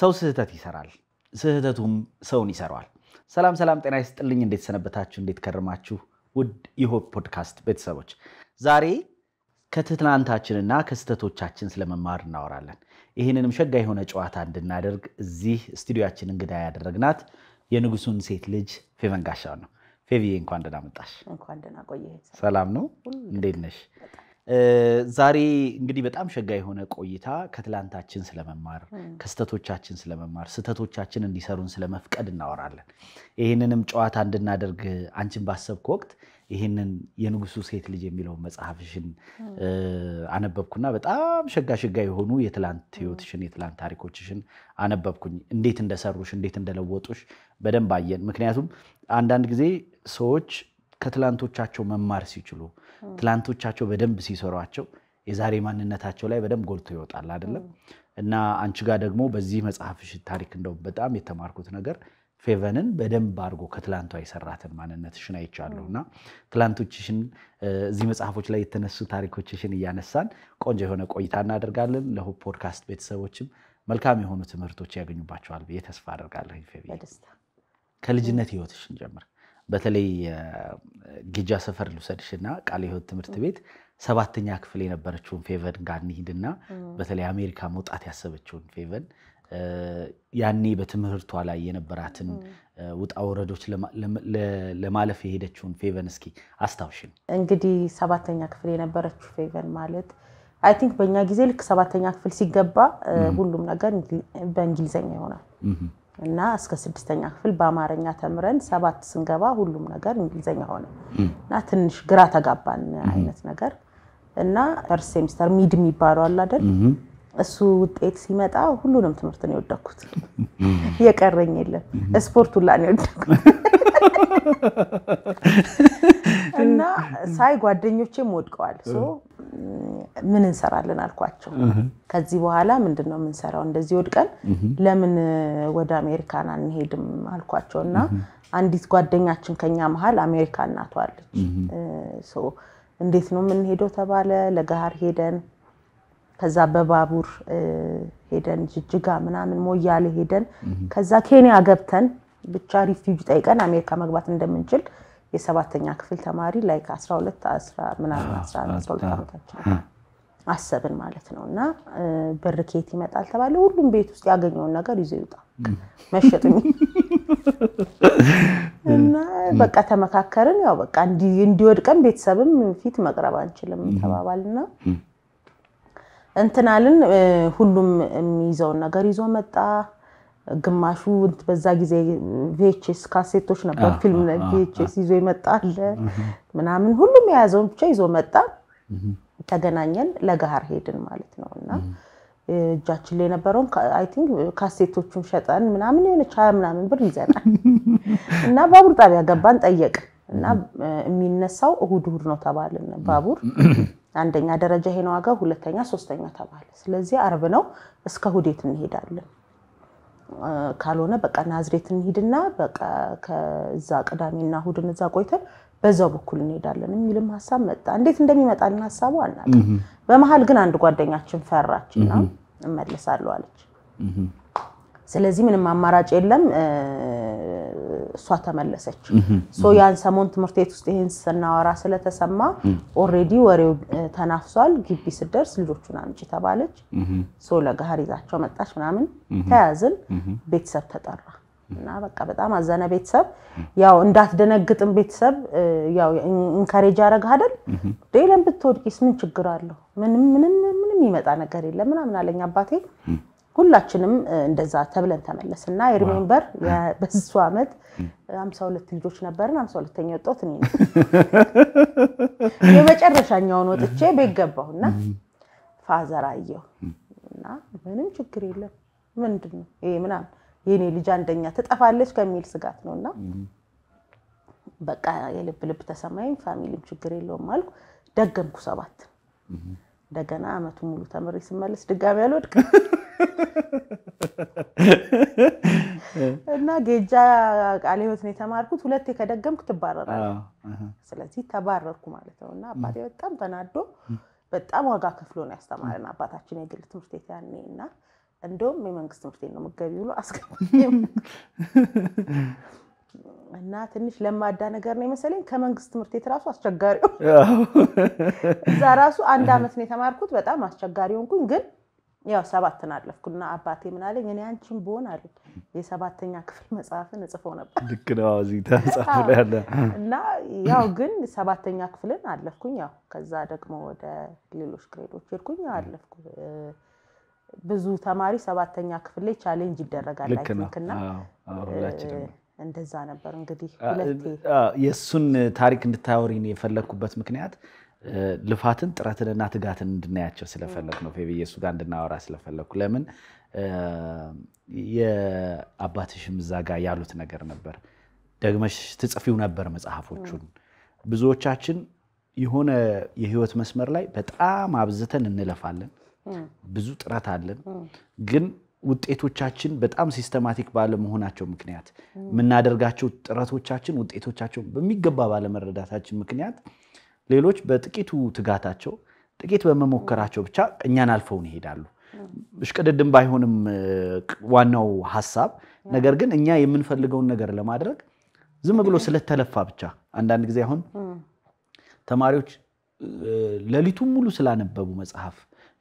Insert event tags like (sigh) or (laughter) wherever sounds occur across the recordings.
ሰው ስህተት ይሰራል፣ ስህተቱም ሰውን ይሰራዋል። ሰላም ሰላም፣ ጤና ይስጥልኝ። እንዴት ሰነበታችሁ? እንዴት ከርማችሁ ውድ የሆፕ ፖድካስት ቤተሰቦች ዛሬ ከትናንታችንና ከስህተቶቻችን ስለመማር እናወራለን። ይህንንም ሸጋ የሆነ ጨዋታ እንድናደርግ እዚህ ስቱዲዮችን እንግዳ ያደረግናት የንጉሱን ሴት ልጅ ፌቨንጋሻው ነው። ፌቪዬ እንኳን ደህና መጣሽ። ሰላም ነው? እንዴት ነሽ? ዛሬ እንግዲህ በጣም ሸጋ የሆነ ቆይታ ከትላንታችን ስለመማር ከስተቶቻችን ስለመማር ስተቶቻችን እንዲሰሩን ስለመፍቀድ እናወራለን። ይህንንም ጨዋታ እንድናደርግ አንቺን ባሰብኩ ወቅት ይህንን የንጉሱ ሴት ልጅ የሚለውን መጽሐፍሽን አነበብኩና በጣም ሸጋ ሸጋ የሆኑ የትላንት ህይወትሽን የትላንት ታሪኮችሽን አነበብኩኝ። እንዴት እንደሰሩሽ እንዴት እንደለወጡሽ በደንብ አየን። ምክንያቱም አንዳንድ ጊዜ ሰዎች ከትላንቶቻቸው መማር ሲችሉ ትላንቶቻቸው በደንብ ሲሰሯቸው የዛሬ ማንነታቸው ላይ በደንብ ጎልቶ ይወጣል አይደለም እና አንቺ ጋር ደግሞ በዚህ መጽሐፍሽ ታሪክ እንደው በጣም የተማርኩት ነገር ፌቨንን በደንብ አድርጎ ከትላንቷ የሰራትን ማንነትሽን አይቻለሁ እና ትላንቶችሽን እዚህ መጽሐፎች ላይ የተነሱ ታሪኮችሽን እያነሳን ቆንጆ የሆነ ቆይታ እናደርጋለን። ለሆፕ ፖድካስት ቤተሰቦችም መልካም የሆኑ ትምህርቶች ያገኙባቸዋል ብዬ ተስፋ አደርጋለሁ። ከልጅነት ህይወትሽን ጀምር። በተለይ ግጃ ሰፈር ልውሰድሽና ቃለ ሕይወት ትምህርት ቤት ሰባተኛ ክፍል የነበረችውን ፌቨን ጋር እንሂድና በተለይ አሜሪካ መውጣት ያሰበችውን ፌቨን ያኔ በትምህርቷ ላይ የነበራትን ውጣ ወረዶች ለማለፍ የሄደችውን ፌቨን እስኪ አስታውሽን። እንግዲህ ሰባተኛ ክፍል የነበረችው ፌቨን ማለት አይ ቲንክ በእኛ ጊዜ ልክ ሰባተኛ ክፍል ሲገባ ሁሉም ነገር በእንግሊዝኛ ይሆናል። እና እስከ ስድስተኛ ክፍል በአማርኛ ተምረን ሰባት ስንገባ ሁሉም ነገር እንግሊዘኛ ሆነ እና ትንሽ ግራ ተጋባን አይነት ነገር እና ፈርስት ሴሚስተር ሚድ የሚባለው አለ አይደል? እሱ ውጤት ሲመጣ ሁሉንም ትምህርት ነው የወደኩት። የቀረኝ የለም። ስፖርት ሁላ ነው የወደኩት (laughs) እና ሳይ ጓደኞቼም ወድቀዋል። ምን እንሰራለን አልኳቸው። ከዚህ በኋላ ምንድን ነው የምንሰራው? እንደዚህ ወድቀን ለምን ወደ አሜሪካን አንሄድም አልኳቸው እና አንዲት ጓደኛችን ከኛ መሀል አሜሪካ እናቷ አለች። እንዴት ነው የምንሄደው ተባለ። ለገሀር ሄደን ከዛ በባቡር ሄደን ጅጅጋ ምናምን ሞያሌ ሄደን ከዛ ኬንያ ገብተን ብቻ ሪፊውጅ ጠይቀን አሜሪካ መግባት እንደምንችል የሰባተኛ ክፍል ተማሪ ላይ 12 ምናምን 12 ዓመታችን አሰብን ማለት ነው። እና ብር ከየት ይመጣል ተባለ። ሁሉም ቤት ውስጥ ያገኘውን ነገር ይዞ ይውጣ መሸጡኝ እና በቃ ተመካከርን። ያው በቃ እንዲወድቀን ቤተሰብም ፊት መቅረብ አንችልም ተባባልና እንትናልን ሁሉም የሚይዘውን ነገር ይዞ መጣ። ግማሹ በዛ ጊዜ ቪኤችኤስ ካሴቶች ነበር። ፊልም ቪኤችኤስ ይዞ ይመጣል ምናምን፣ ሁሉም የያዘውን ብቻ ይዞ መጣ። ተገናኘን፣ ለጋር ሄድን ማለት ነው እና እጃችን ላይ የነበረውን አይ ቲንክ ካሴቶቹን ሸጠን ምናምን የሆነች ሀያ ምናምን ብር ይዘናል (laughs) እና ባቡር ጣቢያ ገባን፣ ጠየቅ እና የሚነሳው እሁድ እሁድ ነው ተባልን። ባቡር (clears throat) አንደኛ ደረጃ ይሄ ዋጋ፣ ሁለተኛ ሶስተኛ ተባለ። ስለዚህ አርብ ነው እስከ እሁድ የት እንሄዳለን ካልሆነ በቃ ናዝሬት እንሂድና በቃ ከዛ ቅዳሜና እሑድን እዛ ቆይተን በዛው በኩል እንሄዳለን የሚልም ሀሳብ መጣ። እንዴት እንደሚመጣልን ሀሳቡ አናውቅም። በመሀል ግን አንድ ጓደኛችን ፈራችና እመለሳለሁ አለች። ስለዚህ ምንም አማራጭ የለም። እሷ ተመለሰች። ያን ሰሞን ትምህርት ቤት ውስጥ ይህን ስናወራ ስለተሰማ ኦሬዲ ወሬው ተናፍሷል። ግቢ ስደርስ ልጆቹን አምጪ ተባለች። ለጋህር ይዛቸው መጣች ምናምን ተያዝን። ቤተሰብ ተጠራ እና በቃ በጣም አዘነ ቤተሰብ። ያው እንዳትደነግጥም ቤተሰብ ያው ኢንካሬጅ ያደረገ አይደል ዴለን ብትወድቂስ ምን ችግር አለው? ምንም ምንም ምንም ይመጣ ነገር የለም ምናምን አለኝ አባቴ ሁላችንም እንደዛ ተብለን ተመለስና የሪሜምበር በሱ አመት ሀምሳ ሁለት ልጆች ነበርን። ሀምሳ ሁለተኛ ወጣሁት እኔ ነው (laughs) የመጨረሻኛውን ወጥቼ ቤት እና ፋዘር አየሁ እና ምንም ችግር የለም ምንድን ነው ይሄ ምናምን የኔ ልጅ አንደኛ ትጠፋለች ከሚል ስጋት ነው እና በቃ የልብ ልብ ተሰማኝ። ፋሚሊም ችግር የለውም አልኩ። ደገምኩ ሰባት እንደገና አመቱ ሙሉ ተምሬ ስመለስ ድጋሚ አልወድቅም። (laughs) እና ጌጃ ቃለ ሕይወት ነው የተማርኩት። ሁለቴ ከደገምክ ትባረራለህ። ስለዚህ ተባረርኩ ማለት ነው። እና አባቴ በጣም ተናዶ በጣም ዋጋ ከፍሎ ነው ያስተማረን አባታችን የግል ትምህርት ቤት ያኔ እና እንደውም የመንግስት ትምህርት ቤት ነው ምገቢ ብሎ አስገባ (laughs) እና ትንሽ ለማዳ ነገር ነው የመሰለኝ። ከመንግስት ትምህርት ቤት ራሱ አስቸጋሪው እዛ ራሱ አንድ አመት ነው የተማርኩት። በጣም አስቸጋሪ ሆንኩኝ ግን ያው ሰባትን አለፍኩና አባቴ ምን አለኝ፣ እኔ አንቺን ብሆን አለኝ የሰባተኛ ክፍል መጽሐፍን እጽፈው ነበር። ልክ ነው እዚህ ተጻፍ ያለ እና ያው ግን ሰባተኛ ክፍልን አለፍኩኝ። ያው ከዛ ደግሞ ወደ ሌሎች ግሬዶች ሄድኩኝ። አለፍኩ። ብዙ ተማሪ ሰባተኛ ክፍል ላይ ቻሌንጅ ይደረጋል። ልክ ነው እንደዛ ነበር እንግዲህ። ሁለቴ የእሱን ታሪክ እንድታወሪን የፈለግኩበት ምክንያት ልፋትን ጥረትንና ትጋትን እንድናያቸው ስለፈለግ ነው። ፌብዬ እሱ ጋር እንድናወራ ስለፈለግኩ ለምን የአባትሽም እዛ ጋር ያሉት ነገር ነበር። ደግመሽ ትጽፊው ነበር መጽሐፎቹን። ብዙዎቻችን የሆነ የህይወት መስመር ላይ በጣም አብዝተን እንለፋለን፣ ብዙ ጥረት አለን። ግን ውጤቶቻችን በጣም ሲስተማቲክ ባለመሆናቸው ምክንያት የምናደርጋቸው ጥረቶቻችን ውጤቶቻቸውን በሚገባ ባለመረዳታችን ምክንያት ሌሎች በጥቂቱ ትጋታቸው ጥቂት በመሞከራቸው ብቻ እኛን አልፈውን ይሄዳሉ። እሽቅድድም ባይሆንም ዋናው ሀሳብ ነገር ግን እኛ የምንፈልገውን ነገር ለማድረግ ዝም ብሎ ስለተለፋ ብቻ አንዳንድ ጊዜ አሁን ተማሪዎች ሌሊቱን ሙሉ ስላነበቡ መጽሐፍ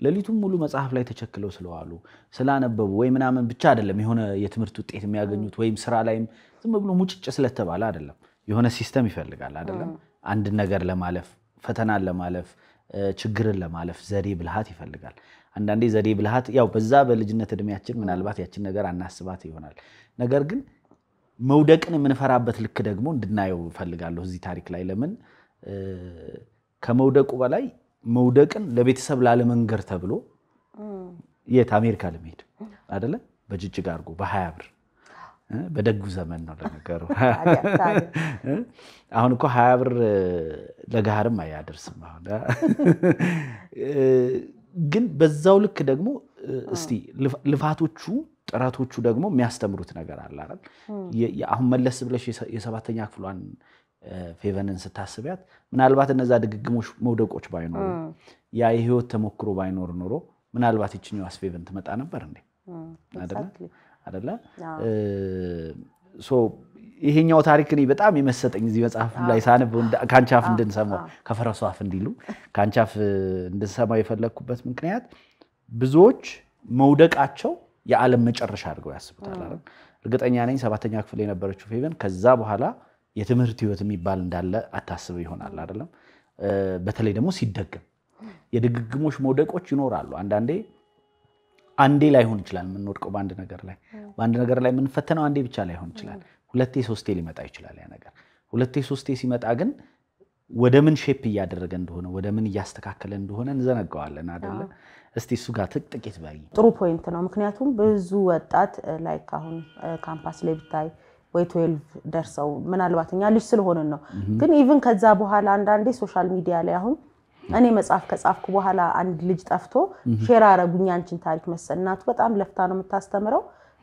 ሌሊቱን ሙሉ መጽሐፍ ላይ ተቸክለው ስለዋሉ ስላነበቡ ወይ ምናምን ብቻ አይደለም የሆነ የትምህርት ውጤት የሚያገኙት ወይም ስራ ላይም ዝም ብሎ ሙጭጭ ስለተባለ አይደለም። የሆነ ሲስተም ይፈልጋል አይደለም። አንድን ነገር ለማለፍ ፈተናን ለማለፍ ችግርን ለማለፍ ዘዴ ብልሃት ይፈልጋል። አንዳንዴ ዘዴ ብልሃት ያው በዛ በልጅነት እድሜያችን ምናልባት ያችን ነገር አናስባት ይሆናል። ነገር ግን መውደቅን የምንፈራበት ልክ ደግሞ እንድናየው እፈልጋለሁ እዚህ ታሪክ ላይ። ለምን ከመውደቁ በላይ መውደቅን ለቤተሰብ ላለመንገር ተብሎ የት አሜሪካ ለመሄድ አይደለ በጅጅግ አድርጎ በሀያ ብር በደጉ ዘመን ነው ለነገሩ። (laughs) አሁን እኮ ሀያ ብር ለጋህርም አያደርስም። አሁን ግን በዛው ልክ ደግሞ እስቲ ልፋቶቹ ጥረቶቹ ደግሞ የሚያስተምሩት ነገር አለ አይደል? አሁን መለስ ብለሽ የሰባተኛ ክፍሏን ፌቨንን ስታስቢያት ምናልባት እነዛ ድግግሞች መውደቆች ባይኖሩ ያ የህይወት ተሞክሮ ባይኖር ኖሮ ምናልባት ይችኛው አስፌቨን ትመጣ ነበር እንዴ? አደለ ይሄኛው ታሪክ እኔ በጣም የመሰጠኝ እዚህ መጽሐፍ ላይ ሳነብ ከአንቺ አፍ እንድንሰማው ከፈረሱ አፍ እንዲሉ ከአንቺ አፍ እንድንሰማው የፈለግኩበት ምክንያት ብዙዎች መውደቃቸው የዓለም መጨረሻ አድርገው ያስቡታል። እርግጠኛ ነኝ ሰባተኛ ክፍል የነበረችው ፌቨን ከዛ በኋላ የትምህርት ህይወት የሚባል እንዳለ አታስብ ይሆናል አይደለም። በተለይ ደግሞ ሲደግም የድግግሞች መውደቆች ይኖራሉ። አንዳንዴ አንዴ ላይሆን ይችላል የምንወድቀው በአንድ ነገር ላይ በአንድ ነገር ላይ የምንፈተነው አንዴ ብቻ ላይሆን ይችላል። ሁለቴ ሶስቴ ሊመጣ ይችላል ያ ነገር። ሁለቴ ሶስቴ ሲመጣ ግን ወደ ምን ሼፕ እያደረገ እንደሆነ ወደ ምን እያስተካከለ እንደሆነ እንዘነጋዋለን አደለ? እስቲ እሱ ጋር ጥቂት በይ። ጥሩ ፖይንት ነው። ምክንያቱም ብዙ ወጣት ላይክ አሁን ካምፓስ ላይ ብታይ ወይ ትዌልቭ ደርሰው ምናልባት እኛ ልጅ ስለሆንን ነው፣ ግን ኢቭን ከዛ በኋላ አንዳንዴ ሶሻል ሚዲያ ላይ አሁን እኔ መጽሐፍ ከጻፍኩ በኋላ አንድ ልጅ ጠፍቶ ሼር አረጉኝ አንቺን ታሪክ መሰል እናቱ በጣም ለፍታ ነው የምታስተምረው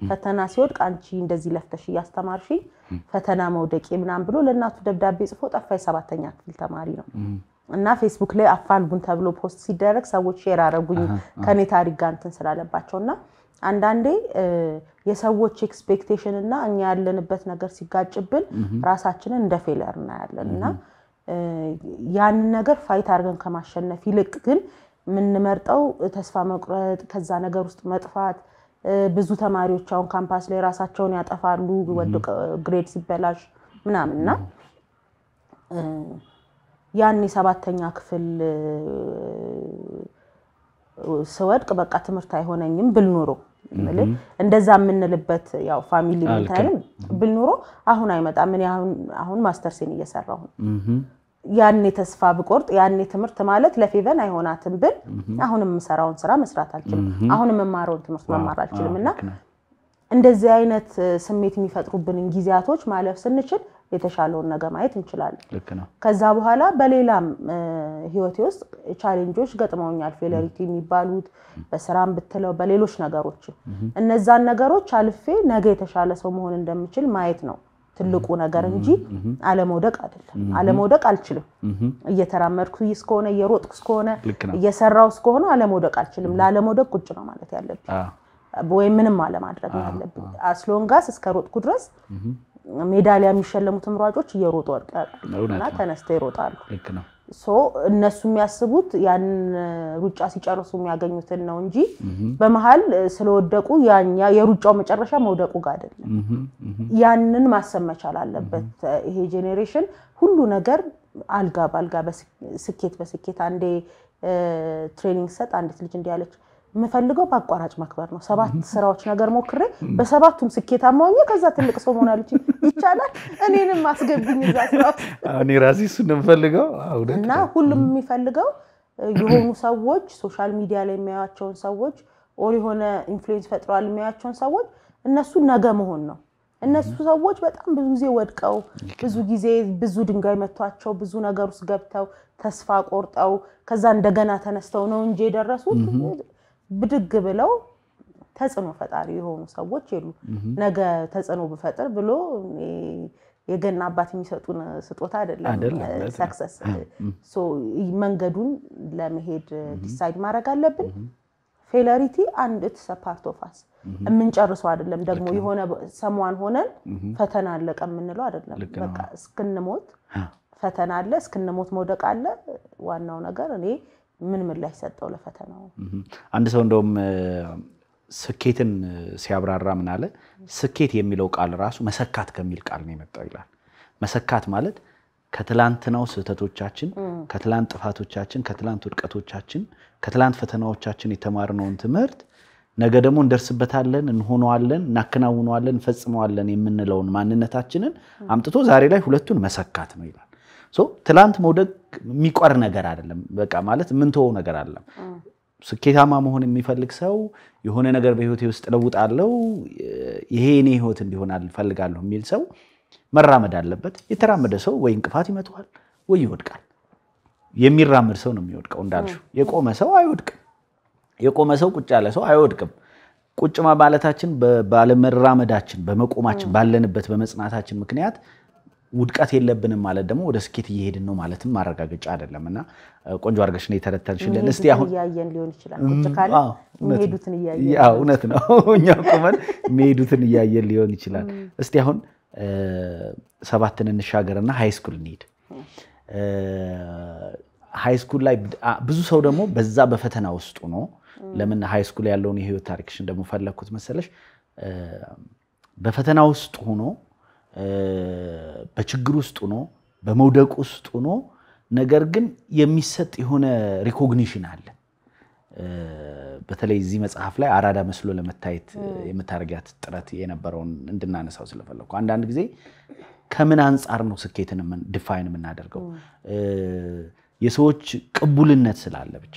ፈተና ሲወድቅ አንቺ እንደዚህ ለፍተሽ እያስተማርሽ ፈተና መውደቄ ምናምን ብሎ ለእናቱ ደብዳቤ ጽፎ ጠፋ። የሰባተኛ ክፍል ተማሪ ነው እና ፌስቡክ ላይ አፋልጉን ተብሎ ፖስት ሲደረግ ሰዎች ሼር አረጉኝ ከእኔ ታሪክ ጋር እንትን ስላለባቸው እና አንዳንዴ የሰዎች ኤክስፔክቴሽን እና እኛ ያለንበት ነገር ሲጋጭብን ራሳችንን እንደ ፌለር እናያለን እና ያንን ነገር ፋይት አድርገን ከማሸነፍ ይልቅ ግን የምንመርጠው ተስፋ መቁረጥ፣ ከዛ ነገር ውስጥ መጥፋት። ብዙ ተማሪዎች አሁን ካምፓስ ላይ ራሳቸውን ያጠፋሉ ወደ ግሬድ ሲበላሽ ምናምንና ያን የሰባተኛ ክፍል ስወድቅ በቃ ትምህርት አይሆነኝም ብል ኖሮ እንደዛ የምንልበት ያው ፋሚሊ ብል ኖሮ አሁን አይመጣም። እኔ አሁን ማስተርሴን እየሰራሁ ነው። ያኔ ተስፋ ብቆርጥ ያኔ ትምህርት ማለት ለፌቨን አይሆናትም ብል አሁንም የምሰራውን ስራ መስራት አልችልም። አሁንም የምማረውን ትምህርት መማር አልችልም። እና እንደዚህ አይነት ስሜት የሚፈጥሩብንን ጊዜያቶች ማለፍ ስንችል የተሻለውን ነገ ማየት እንችላለን። ከዛ በኋላ በሌላም ህይወቴ ውስጥ ቻሌንጆች ገጥመውኛል። ፌለሪቲ የሚባሉት በስራም ብትለው በሌሎች ነገሮች እነዛን ነገሮች አልፌ ነገ የተሻለ ሰው መሆን እንደምችል ማየት ነው ትልቁ ነገር እንጂ አለመውደቅ አይደለም። አለመውደቅ አልችልም። እየተራመድኩ እስከሆነ እየሮጥኩ እስከሆነ እየሰራው እስከሆነ አለመውደቅ አልችልም። ለአለመውደቅ ቁጭ ነው ማለት ያለብኝ ወይም ምንም አለማድረግ ያለብኝ። አስሎንጋስ እስከ ሮጥኩ ድረስ ሜዳሊያ የሚሸለሙትም ሯጮች እየሮጡ ወድቀና ተነስተው ይሮጣሉ። እነሱ የሚያስቡት ያንን ሩጫ ሲጨርሱ የሚያገኙትን ነው እንጂ በመሀል ስለወደቁ የሩጫው መጨረሻ መውደቁ ጋር አይደለም። ያንን ማሰብ መቻል አለበት። ይሄ ጄኔሬሽን ሁሉ ነገር አልጋ በአልጋ ስኬት በስኬት አንዴ ትሬኒንግ ሰጥ አንዲት ልጅ እንዲያለች የምፈልገው በአቋራጭ መክበር ነው። ሰባት ስራዎች ነገር ሞክሬ በሰባቱም ስኬታማ ሆኜ ከዛ ትልቅ ሰው መሆን አለች። ይቻላል። እኔንም አስገብኝ እዛ ስራ። እኔ ራሴ እሱን የምፈልገው። እና ሁሉም የሚፈልገው የሆኑ ሰዎች ሶሻል ሚዲያ ላይ የሚያያቸውን ሰዎች ኦር የሆነ ኢንፍሉዌንስ ፈጥረዋል የሚያያቸውን ሰዎች እነሱ ነገ መሆን ነው። እነሱ ሰዎች በጣም ብዙ ጊዜ ወድቀው ብዙ ጊዜ ብዙ ድንጋይ መቷቸው ብዙ ነገር ውስጥ ገብተው ተስፋ ቆርጠው ከዛ እንደገና ተነስተው ነው እንጂ የደረሱት ብድግ ብለው ተጽዕኖ ፈጣሪ የሆኑ ሰዎች የሉ። ነገ ተጽዕኖ ብፈጥር ብሎ የገና አባት የሚሰጡን ስጦታ አይደለም። ሰክሰስ መንገዱን ለመሄድ ዲሳይድ ማድረግ አለብን። ፌለሪቲ አንድ ኢትስ ፓርት ኦፍ አስ የምንጨርሰው አይደለም። ደግሞ የሆነ ሰሟን ሆነን ፈተና አለቀ የምንለው አይደለም። በቃ እስክንሞት ፈተና አለ፣ እስክንሞት መውደቅ አለ። ዋናው ነገር እኔ ምን ምላሽ ሰጠው ለፈተናው? አንድ ሰው እንደውም ስኬትን ሲያብራራ ምን አለ? ስኬት የሚለው ቃል ራሱ መሰካት ከሚል ቃል ነው የመጣው ይላል። መሰካት ማለት ከትላንትናው ስህተቶቻችን፣ ከትላንት ጥፋቶቻችን፣ ከትላንት ውድቀቶቻችን፣ ከትላንት ፈተናዎቻችን የተማርነውን ትምህርት ነገ ደግሞ እንደርስበታለን፣ እንሆነዋለን፣ እናከናውነዋለን፣ እንፈጽመዋለን የምንለውን ማንነታችንን አምጥቶ ዛሬ ላይ ሁለቱን መሰካት ነው ይላል። ትላንት መውደቅ የሚቆር ነገር አይደለም። በቃ ማለት የምንተወው ነገር አይደለም። ስኬታማ መሆን የሚፈልግ ሰው የሆነ ነገር በህይወቴ ውስጥ ለውጣለው፣ ይሄ እኔ ህይወት እንዲሆን ፈልጋለሁ የሚል ሰው መራመድ አለበት። የተራመደ ሰው ወይ እንቅፋት ይመተዋል ወይ ይወድቃል። የሚራመድ ሰው ነው የሚወድቀው። እንዳልሽው የቆመ ሰው አይወድቅም። የቆመ ሰው ቁጭ ያለ ሰው አይወድቅም። ቁጭ ማለታችን ባለመራመዳችን፣ በመቆማችን፣ ባለንበት በመጽናታችን ምክንያት ውድቀት የለብንም ማለት ደግሞ ወደ ስኬት እየሄድን ነው ማለትም ማረጋገጫ አይደለም እና ቆንጆ አድርገሽ ነው የተረተንሽልን። እስኪ አሁን እያየን ሊሆን ይችላል። እውነት ነው (laughs) እኛ ቁመን የሚሄዱትን እያየን ሊሆን ይችላል። እስቲ አሁን ሰባትን እንሻገርና ሃይስኩል እንሂድ። ሃይስኩል ላይ ብዙ ሰው ደግሞ በዛ በፈተና ውስጡ ነው። ለምን ሃይስኩል ያለውን የህይወት ታሪክሽን ደግሞ ፈለግኩት መሰለሽ በፈተና ውስጥ ሆኖ በችግር ውስጥ ሆኖ በመውደቅ ውስጥ ሆኖ ነገር ግን የሚሰጥ የሆነ ሪኮግኒሽን አለ። በተለይ እዚህ መጽሐፍ ላይ አራዳ መስሎ ለመታየት የምታደርጊያት ጥረት የነበረውን እንድናነሳው ስለፈለግኩ አንዳንድ ጊዜ ከምን አንጻር ነው ስኬትን ድፋይን የምናደርገው? የሰዎች ቅቡልነት ስላለ ብቻ፣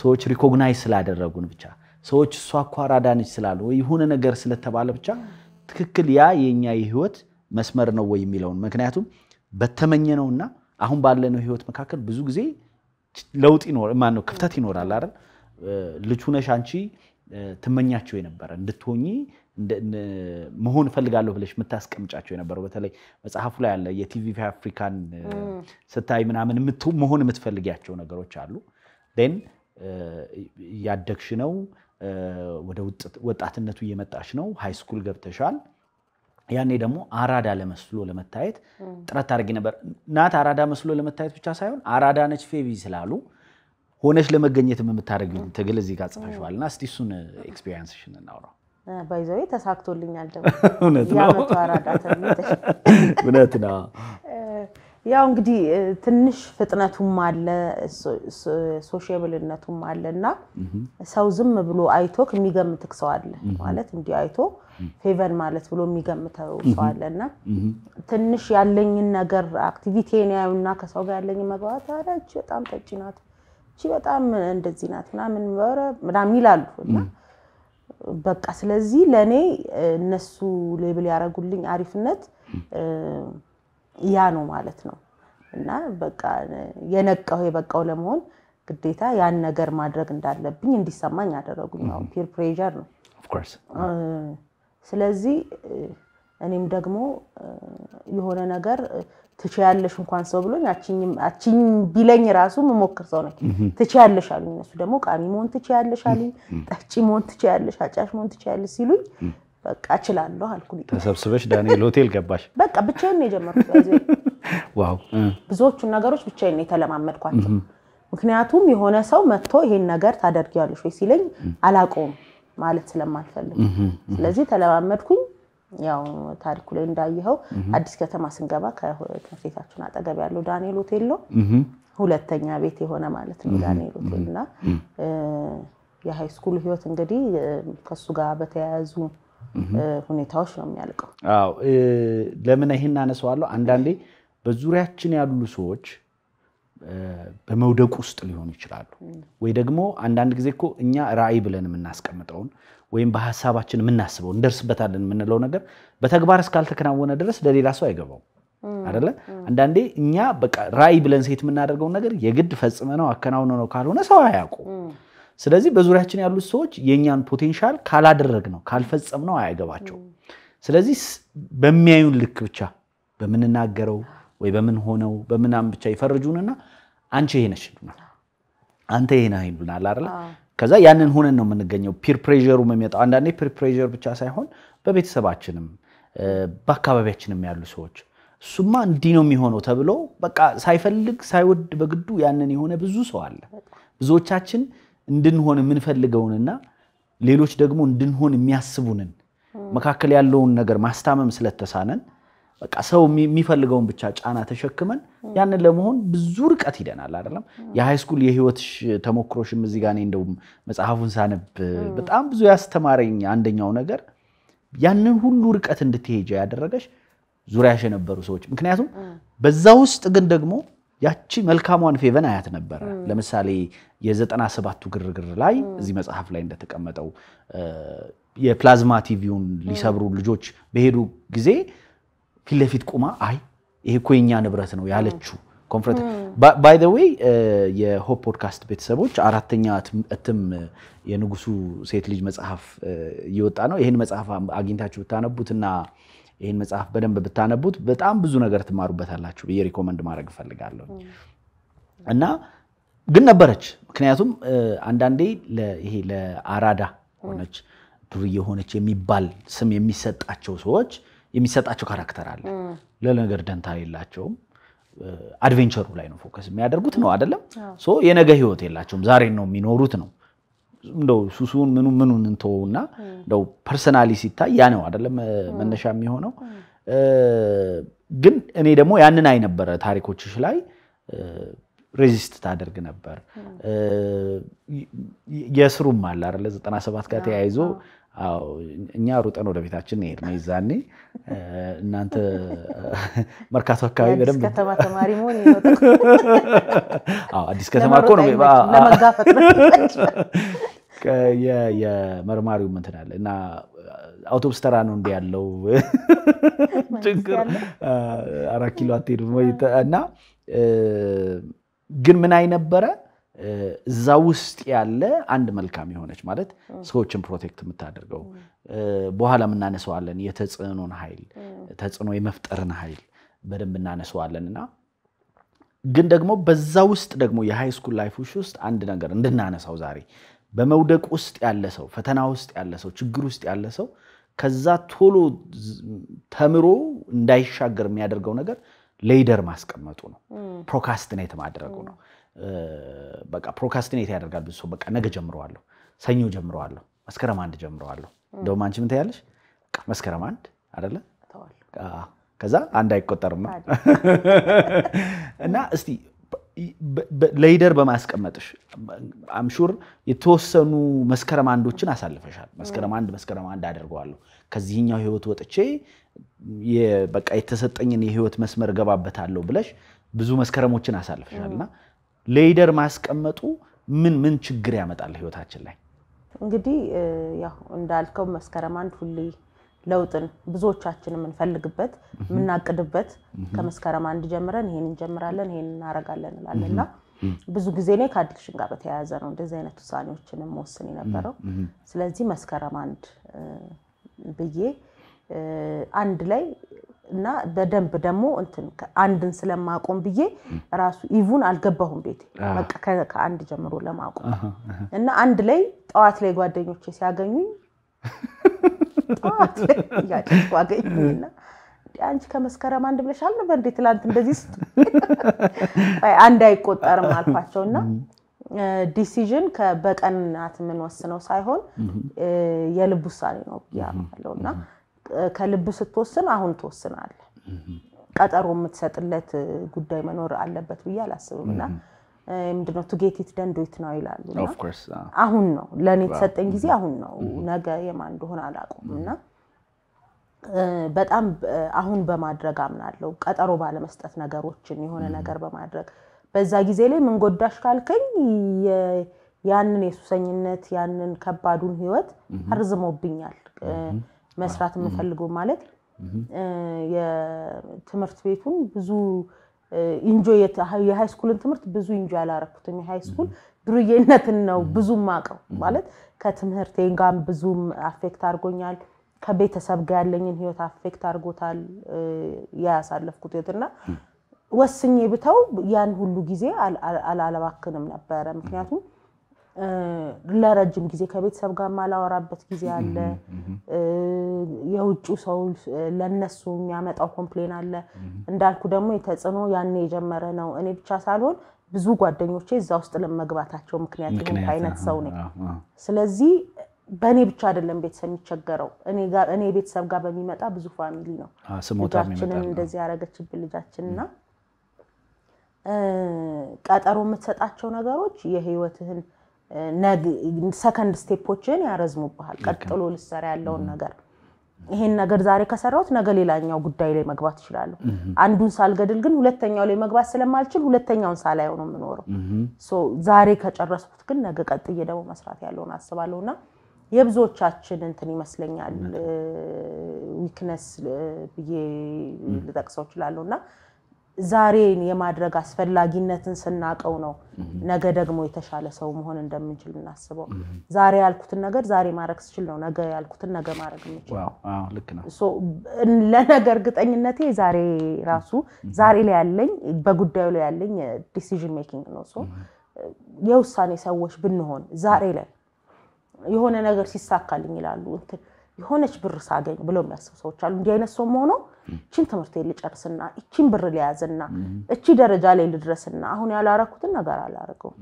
ሰዎች ሪኮግናይዝ ስላደረጉን ብቻ፣ ሰዎች እሷ እኮ አራዳ ነች ወይ የሆነ ነገር ስለተባለ ብቻ ትክክል ያ የኛ የህይወት መስመር ነው ወይ የሚለውን ምክንያቱም በተመኘ ነውና አሁን ባለነው ህይወት መካከል ብዙ ጊዜ ለውጥ ይኖር ማነው ክፍተት ይኖራል አይደል ልጁ ነሽ አንቺ ትመኛቸው የነበረ እንድትሆኚ መሆን እፈልጋለሁ ብለሽ የምታስቀምጫቸው የነበረው በተለይ መጽሐፉ ላይ ያለ የቲቪ አፍሪካን ስታይ ምናምን መሆን የምትፈልጊያቸው ነገሮች አሉ። ን ያደግሽ ነው፣ ወደ ወጣትነቱ እየመጣሽ ነው፣ ሃይስኩል ገብተሻል። ያኔ ደግሞ አራዳ ለመስሎ ለመታየት ጥረት አድርጌ ነበር። ናት አራዳ መስሎ ለመታየት ብቻ ሳይሆን አራዳ ነች ፌቪ ስላሉ ሆነች ለመገኘት የምታደርጊው ትግል እዚህ ጋር ጽፈሽዋል እና እስቲ እሱን ኤክስፔሪንስሽን እናውራው። ባይዘዌ ተሳክቶልኛል ደግሞ (laughs) እውነት ነው። (laughs) ያው እንግዲህ ትንሽ ፍጥነቱም አለ ሶሽብልነቱም አለ እና ሰው ዝም ብሎ አይቶ የሚገምትክ ሰው አለ ማለት እንዲህ አይቶ ፌቨን ማለት ብሎ የሚገምተው ሰው አለ እና ትንሽ ያለኝን ነገር አክቲቪቲን ያዩና ከሰው ጋር ያለኝ መግባባት አለ እቺ በጣም ጠጪ ናት፣ እቺ በጣም እንደዚህ ናት ምናምን ምናምን ይላሉ እና በቃ ስለዚህ ለእኔ እነሱ ሌብል ያደረጉልኝ አሪፍነት ያ ነው ማለት ነው። እና በቃ የነቃው የበቃው ለመሆን ግዴታ ያን ነገር ማድረግ እንዳለብኝ እንዲሰማኝ ያደረጉኝ ያው ፒር ፕሬዠር ነው። ስለዚህ እኔም ደግሞ የሆነ ነገር ትችያለሽ እንኳን ሰው ብሎኝ አችኝ ቢለኝ ራሱ ምሞክር ሰው ነኝ። ትችያለሽ አሉኝ። እነሱ ደግሞ ቃሚ መሆን ትችያለሽ አሉኝ። ጠጪ መሆን ትችያለሽ፣ አጫሽ መሆን ትችያለሽ ሲሉኝ በቃ እችላለሁ አልኩ። ተሰብስበሽ ዳንኤል ሆቴል ገባሽ። በቃ ብቻዬን ነው የጀመርኩት። (laughs) ዋው ብዙዎቹን ነገሮች ብቻዬን ነው የተለማመድኳቸው። ምክንያቱም የሆነ ሰው መጥቶ ይሄን ነገር ታደርጊያለሽ ወይ ሲለኝ አላውቀውም ማለት ስለማልፈልግ፣ ስለዚህ ተለማመድኩኝ። ያው ታሪኩ ላይ እንዳየኸው አዲስ ከተማ ስንገባ ከትምህርት ቤታችን አጠገብ ያለው ዳንኤል ሆቴል ነው ሁለተኛ ቤት የሆነ ማለት ነው ዳንኤል ሆቴል እና የሃይስኩል ህይወት እንግዲህ ከሱ ጋር በተያያዙ ሁኔታዎች ነው የሚያልቀው። አዎ ለምን ይህን አነሳዋለሁ? አንዳንዴ በዙሪያችን ያሉ ሰዎች በመውደቅ ውስጥ ሊሆኑ ይችላሉ። ወይ ደግሞ አንዳንድ ጊዜ እኮ እኛ ራዕይ ብለን የምናስቀምጠውን ወይም በሀሳባችን የምናስበው እንደርስበታለን የምንለው ነገር በተግባር እስካልተከናወነ ድረስ ለሌላ ሰው አይገባውም አይደለ? አንዳንዴ እኛ በቃ ራዕይ ብለን ሴት የምናደርገውን ነገር የግድ ፈጽመ ነው አከናውነ ነው ካልሆነ ሰው አያውቁ ስለዚህ በዙሪያችን ያሉት ሰዎች የእኛን ፖቴንሻል ካላደረግ ነው ካልፈጸም ነው አያገባቸውም። ስለዚህ በሚያዩን ልክ ብቻ በምንናገረው ወይ በምን ሆነው በምናም ብቻ ይፈርጁንና አንቺ ይሄ ነሽ ይሉናል፣ አንተ ይሄ ነህ ይሉናል አይደለ? ከዛ ያንን ሆነን ነው የምንገኘው። ፒር ፕሬሩ የሚመጣው አንዳንዴ ፒር ፕሬር ብቻ ሳይሆን በቤተሰባችንም በአካባቢያችንም ያሉ ሰዎች እሱማ እንዲህ ነው የሚሆነው ተብሎ በቃ ሳይፈልግ ሳይወድ በግዱ ያንን የሆነ ብዙ ሰው አለ ብዙዎቻችን እንድንሆን የምንፈልገውንና ሌሎች ደግሞ እንድንሆን የሚያስቡንን መካከል ያለውን ነገር ማስታመም ስለተሳነን በቃ ሰው የሚፈልገውን ብቻ ጫና ተሸክመን ያንን ለመሆን ብዙ ርቀት ሂደናል። አይደለም የሃይስኩል የህይወትሽ ተሞክሮሽም እዚህ ጋር እንደውም መጽሐፉን ሳነብ በጣም ብዙ ያስተማረኝ አንደኛው ነገር ያንን ሁሉ ርቀት እንድትሄጀ ያደረገሽ ዙሪያሽ የነበሩ ሰዎች፣ ምክንያቱም በዛ ውስጥ ግን ደግሞ ያቺ መልካሟን ፌቨን አያት ነበረ። ለምሳሌ የዘጠና ሰባቱ ግርግር ላይ እዚህ መጽሐፍ ላይ እንደተቀመጠው የፕላዝማ ቲቪውን ሊሰብሩ ልጆች በሄዱ ጊዜ ፊት ለፊት ቁማ አይ ይሄ እኮ የኛ ንብረት ነው ያለችው ኮንፍረንት ባይ ዘ ዌይ የሆፕ ፖድካስት ቤተሰቦች አራተኛ እትም የንጉሱ ሴት ልጅ መጽሐፍ እየወጣ ነው። ይህን መጽሐፍ አግኝታችሁ ብታነቡትና ይህን መጽሐፍ በደንብ ብታነቡት በጣም ብዙ ነገር ትማሩበታላችሁ ብዬ ሪኮመንድ ማድረግ እፈልጋለሁ። እና ግን ነበረች፣ ምክንያቱም አንዳንዴ ይሄ ለአራዳ ሆነች ዱርዬ ሆነች የሚባል ስም የሚሰጣቸው ሰዎች የሚሰጣቸው ካራክተር አለ። ለነገር ደንታ የላቸውም። አድቬንቸሩ ላይ ነው ፎከስ የሚያደርጉት ነው አይደለም። የነገ ህይወት የላቸውም። ዛሬን ነው የሚኖሩት ነው እንደው ሱሱን ምኑ ምኑን እንተውና እንደው ፐርሰናሊ ሲታይ ያ ነው አይደለም መነሻ የሚሆነው። ግን እኔ ደግሞ ያንን አይነበረ ታሪኮችሽ ላይ ሬዚስት ታደርግ ነበር። የስሩም አለ አይደለ ዘጠና ሰባት ጋር ተያይዞ እኛ ሩጠን ወደ ቤታችን ሄድ ነው ይዛኔ እናንተ (laughs) መርካቶ አካባቢ በደንብ ከተማ ተማሪ መሆን (laughs) አዲስ ከተማ እኮ ነው ለመጋፈጥ (laughs) የመርማሪው እንትን አለ እና አውቶብስ ተራ ነው እንዲ ያለው ችግር አራት ኪሎ አትሄድም እና ግን ምን አይነበረ እዛ ውስጥ ያለ አንድ መልካም የሆነች ማለት ሰዎችን ፕሮቴክት የምታደርገው በኋላ እናነሰዋለን። የተጽዕኖን ኃይል ተጽዕኖ የመፍጠርን ኃይል በደንብ እናነሰዋለን እና ግን ደግሞ በዛ ውስጥ ደግሞ የሃይ ስኩል ላይፎች ውስጥ አንድ ነገር እንድናነሳው ዛሬ በመውደቅ ውስጥ ያለ ሰው፣ ፈተና ውስጥ ያለ ሰው፣ ችግር ውስጥ ያለ ሰው ከዛ ቶሎ ተምሮ እንዳይሻገር የሚያደርገው ነገር ሌደር ማስቀመጡ ነው። ፕሮካስትኔት ማድረጉ ነው። በቃ ፕሮካስትኔት ያደርጋል ብዙ ሰው። በቃ ነገ ጀምረዋለሁ፣ ሰኞ ጀምረዋለሁ፣ መስከረም አንድ ጀምረዋለሁ። እንደውም አንቺ ምን ትያለሽ? መስከረም አንድ አይደለ? ከዛ አንድ አይቆጠርም ነው (laughs) እና እስቲ ለይደር በማስቀመጥሽ አምሹር የተወሰኑ መስከረም አንዶችን አሳልፈሻል። መስከረም አንድ መስከረም አንድ አደርገዋለሁ ከዚህኛው ህይወት ወጥቼ በቃ የተሰጠኝን የህይወት መስመር ገባበታለሁ ብለሽ ብዙ መስከረሞችን አሳልፈሻል እና ለይደር ማስቀመጡ ምን ምን ችግር ያመጣል ህይወታችን ላይ? እንግዲህ ያው እንዳልከው መስከረም አንድ ሁሌ ለውጥን ብዙዎቻችን የምንፈልግበት የምናቅድበት ከመስከረም አንድ ጀምረን ይሄን እንጀምራለን ይሄን እናረጋለን እላለን ብዙ ጊዜ እኔ ከአዲክሽን ጋር በተያያዘ ነው እንደዚህ አይነት ውሳኔዎችን የምወስን የነበረው። ስለዚህ መስከረም አንድ ብዬ አንድ ላይ እና በደንብ ደግሞ እንትን አንድን ስለማቆም ብዬ ራሱ ኢቭን አልገባሁም ቤቴ በቃ ከአንድ ጀምሮ ለማቆም እና አንድ ላይ ጠዋት ላይ ጓደኞቼ ሲያገኙኝ (laughs) ጠዋት እያጨስኩ አንቺ ከመስከረም አንድ ብለሽ ነበር እንዴ ትላንት እንደዚህ ስ አንድ አይቆጠርም አልኳቸው እና ዲሲዥን በቀናት የምንወስነው ሳይሆን የልብ ውሳኔ ነው ያለው እና ከልብ ስትወስን አሁን ትወስናለህ ቀጠሮ የምትሰጥለት ጉዳይ መኖር አለበት ብዬ አላስብም እና ምንድነው ቱጌቲት ደን ዶይት ነው ይላሉ። አሁን ነው ለእኔ የተሰጠኝ ጊዜ አሁን ነው። mm-hmm. ነገ የማን እንደሆነ አላውቅም። mm-hmm. እና በጣም አሁን በማድረግ አምናለሁ። ቀጠሮ ባለመስጠት ነገሮችን የሆነ mm-hmm. ነገር በማድረግ በዛ ጊዜ ላይ ምን ጎዳሽ ካልከኝ ያንን የሱሰኝነት ያንን ከባዱን ህይወት አርዝሞብኛል። መስራት የምፈልገው ማለት የትምህርት ቤቱን ብዙ የሃይ የሃይስኩልን ትምህርት ብዙ ያላረኩትም አላረኩትም። ስኩል ዱርዬነትን ነው ብዙም አውቀው ማለት ከትምህርቴ ጋር ብዙም አፌክት አድርጎኛል። ከቤተሰብ ጋር ያለኝን ህይወት አፌክት አድርጎታል። ያሳለፍኩት ህይወትና ወስኜ ብተው ያን ሁሉ ጊዜ አላለባክንም ነበረ ምክንያቱም ለረጅም ጊዜ ከቤተሰብ ጋር ማላወራበት ጊዜ አለ። የውጭ ሰው ለነሱ የሚያመጣው ኮምፕሌን አለ። እንዳልኩ ደግሞ የተጽዕኖ ያኔ የጀመረ ነው። እኔ ብቻ ሳልሆን ብዙ ጓደኞቼ እዛ ውስጥ ለመግባታቸው ምክንያት ይሁን አይነት ሰው ነኝ። ስለዚህ በእኔ ብቻ አይደለም ቤተሰብ የሚቸገረው፣ እኔ ቤተሰብ ጋር በሚመጣ ብዙ ፋሚሊ ነው ልጃችንን እንደዚህ ያደረገችብን ልጃችንና ቀጠሮ የምትሰጣቸው ነገሮች የህይወትህን ሰከንድ ስቴፖችን ያረዝሙብሃል። ቀጥሎ ልሰራ ያለውን ነገር ይሄን ነገር ዛሬ ከሰራሁት ነገ ሌላኛው ጉዳይ ላይ መግባት እችላለሁ። አንዱን ሳልገድል ግን ሁለተኛው ላይ መግባት ስለማልችል ሁለተኛውን ሳላየው ነው የምኖረው። ዛሬ ከጨረስኩት ግን ነገ ቀጥዬ ደግሞ መስራት ያለውን አስባለሁ እና የብዙዎቻችን እንትን ይመስለኛል ዊክነስ ብዬ ልጠቅሰው እችላለሁ እና ዛሬን የማድረግ አስፈላጊነትን ስናቀው ነው ነገ ደግሞ የተሻለ ሰው መሆን እንደምንችል እናስበው። ዛሬ ያልኩትን ነገር ዛሬ ማድረግ ስችል ነው ነገ ያልኩትን ነገ ማድረግ የምችለው። ለነገ እርግጠኝነቴ ዛሬ ራሱ ዛሬ ላይ ያለኝ በጉዳዩ ላይ ያለኝ ዲሲዥን ሜኪንግ ነው። የውሳኔ ሰዎች ብንሆን ዛሬ ላይ የሆነ ነገር ሲሳካልኝ ይላሉ የሆነች ብር ሳገኝ ብሎ የሚያስቡ ሰዎች አሉ። እንዲህ አይነት ሰው መሆነው እቺን ትምህርት ልጨርስና እቺን ብር ሊያዝና እቺ ደረጃ ላይ ልድረስና አሁን ያላረኩትን ነገር አላረገው።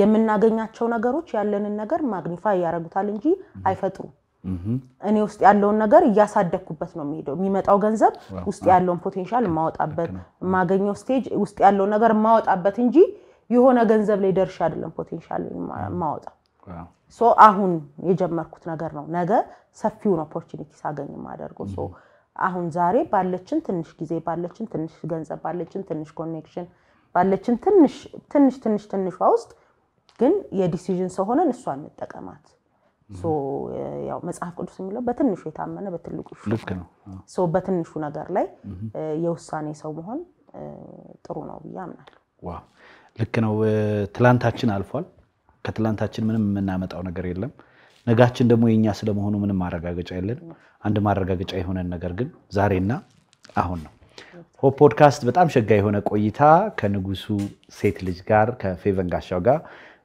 የምናገኛቸው ነገሮች ያለንን ነገር ማግኒፋይ ያደረጉታል እንጂ አይፈጥሩም። እኔ ውስጥ ያለውን ነገር እያሳደግኩበት ነው የሚሄደው። የሚመጣው ገንዘብ ውስጥ ያለውን ፖቴንሻል የማወጣበት የማገኘው ስቴጅ ውስጥ ያለውን ነገር የማወጣበት እንጂ የሆነ ገንዘብ ላይ ደርሼ አይደለም ፖቴንሻል ማወጣ። አሁን የጀመርኩት ነገር ነው። ነገ ሰፊውን ኦፖርቹኒቲ ሳገኝ ማደርገው አሁን ዛሬ ባለችን ትንሽ ጊዜ ባለችን ትንሽ ገንዘብ ባለችን ትንሽ ኮኔክሽን ባለችን ትንሽ ትንሽ ትንሽ ትንሿ ውስጥ ግን የዲሲዥን ሰው ሆነን እሷ እንጠቀማት። ያው መጽሐፍ ቅዱስ የሚለው በትንሹ የታመነ በትልቁ በትንሹ ነገር ላይ የውሳኔ ሰው መሆን ጥሩ ነው ብዬ አምናለሁ። ልክ ነው። ትላንታችን አልፏል። ከትላንታችን ምንም የምናመጣው ነገር የለም። ነጋችን ደግሞ የኛ ስለመሆኑ ምንም ማረጋገጫ የለንም። አንድ ማረጋገጫ የሆነን ነገር ግን ዛሬና አሁን ነው። ሆፕ ፖድካስት በጣም ሸጋ የሆነ ቆይታ ከንጉሱ ሴት ልጅ ጋር ከፌቨን ጋሻው ጋር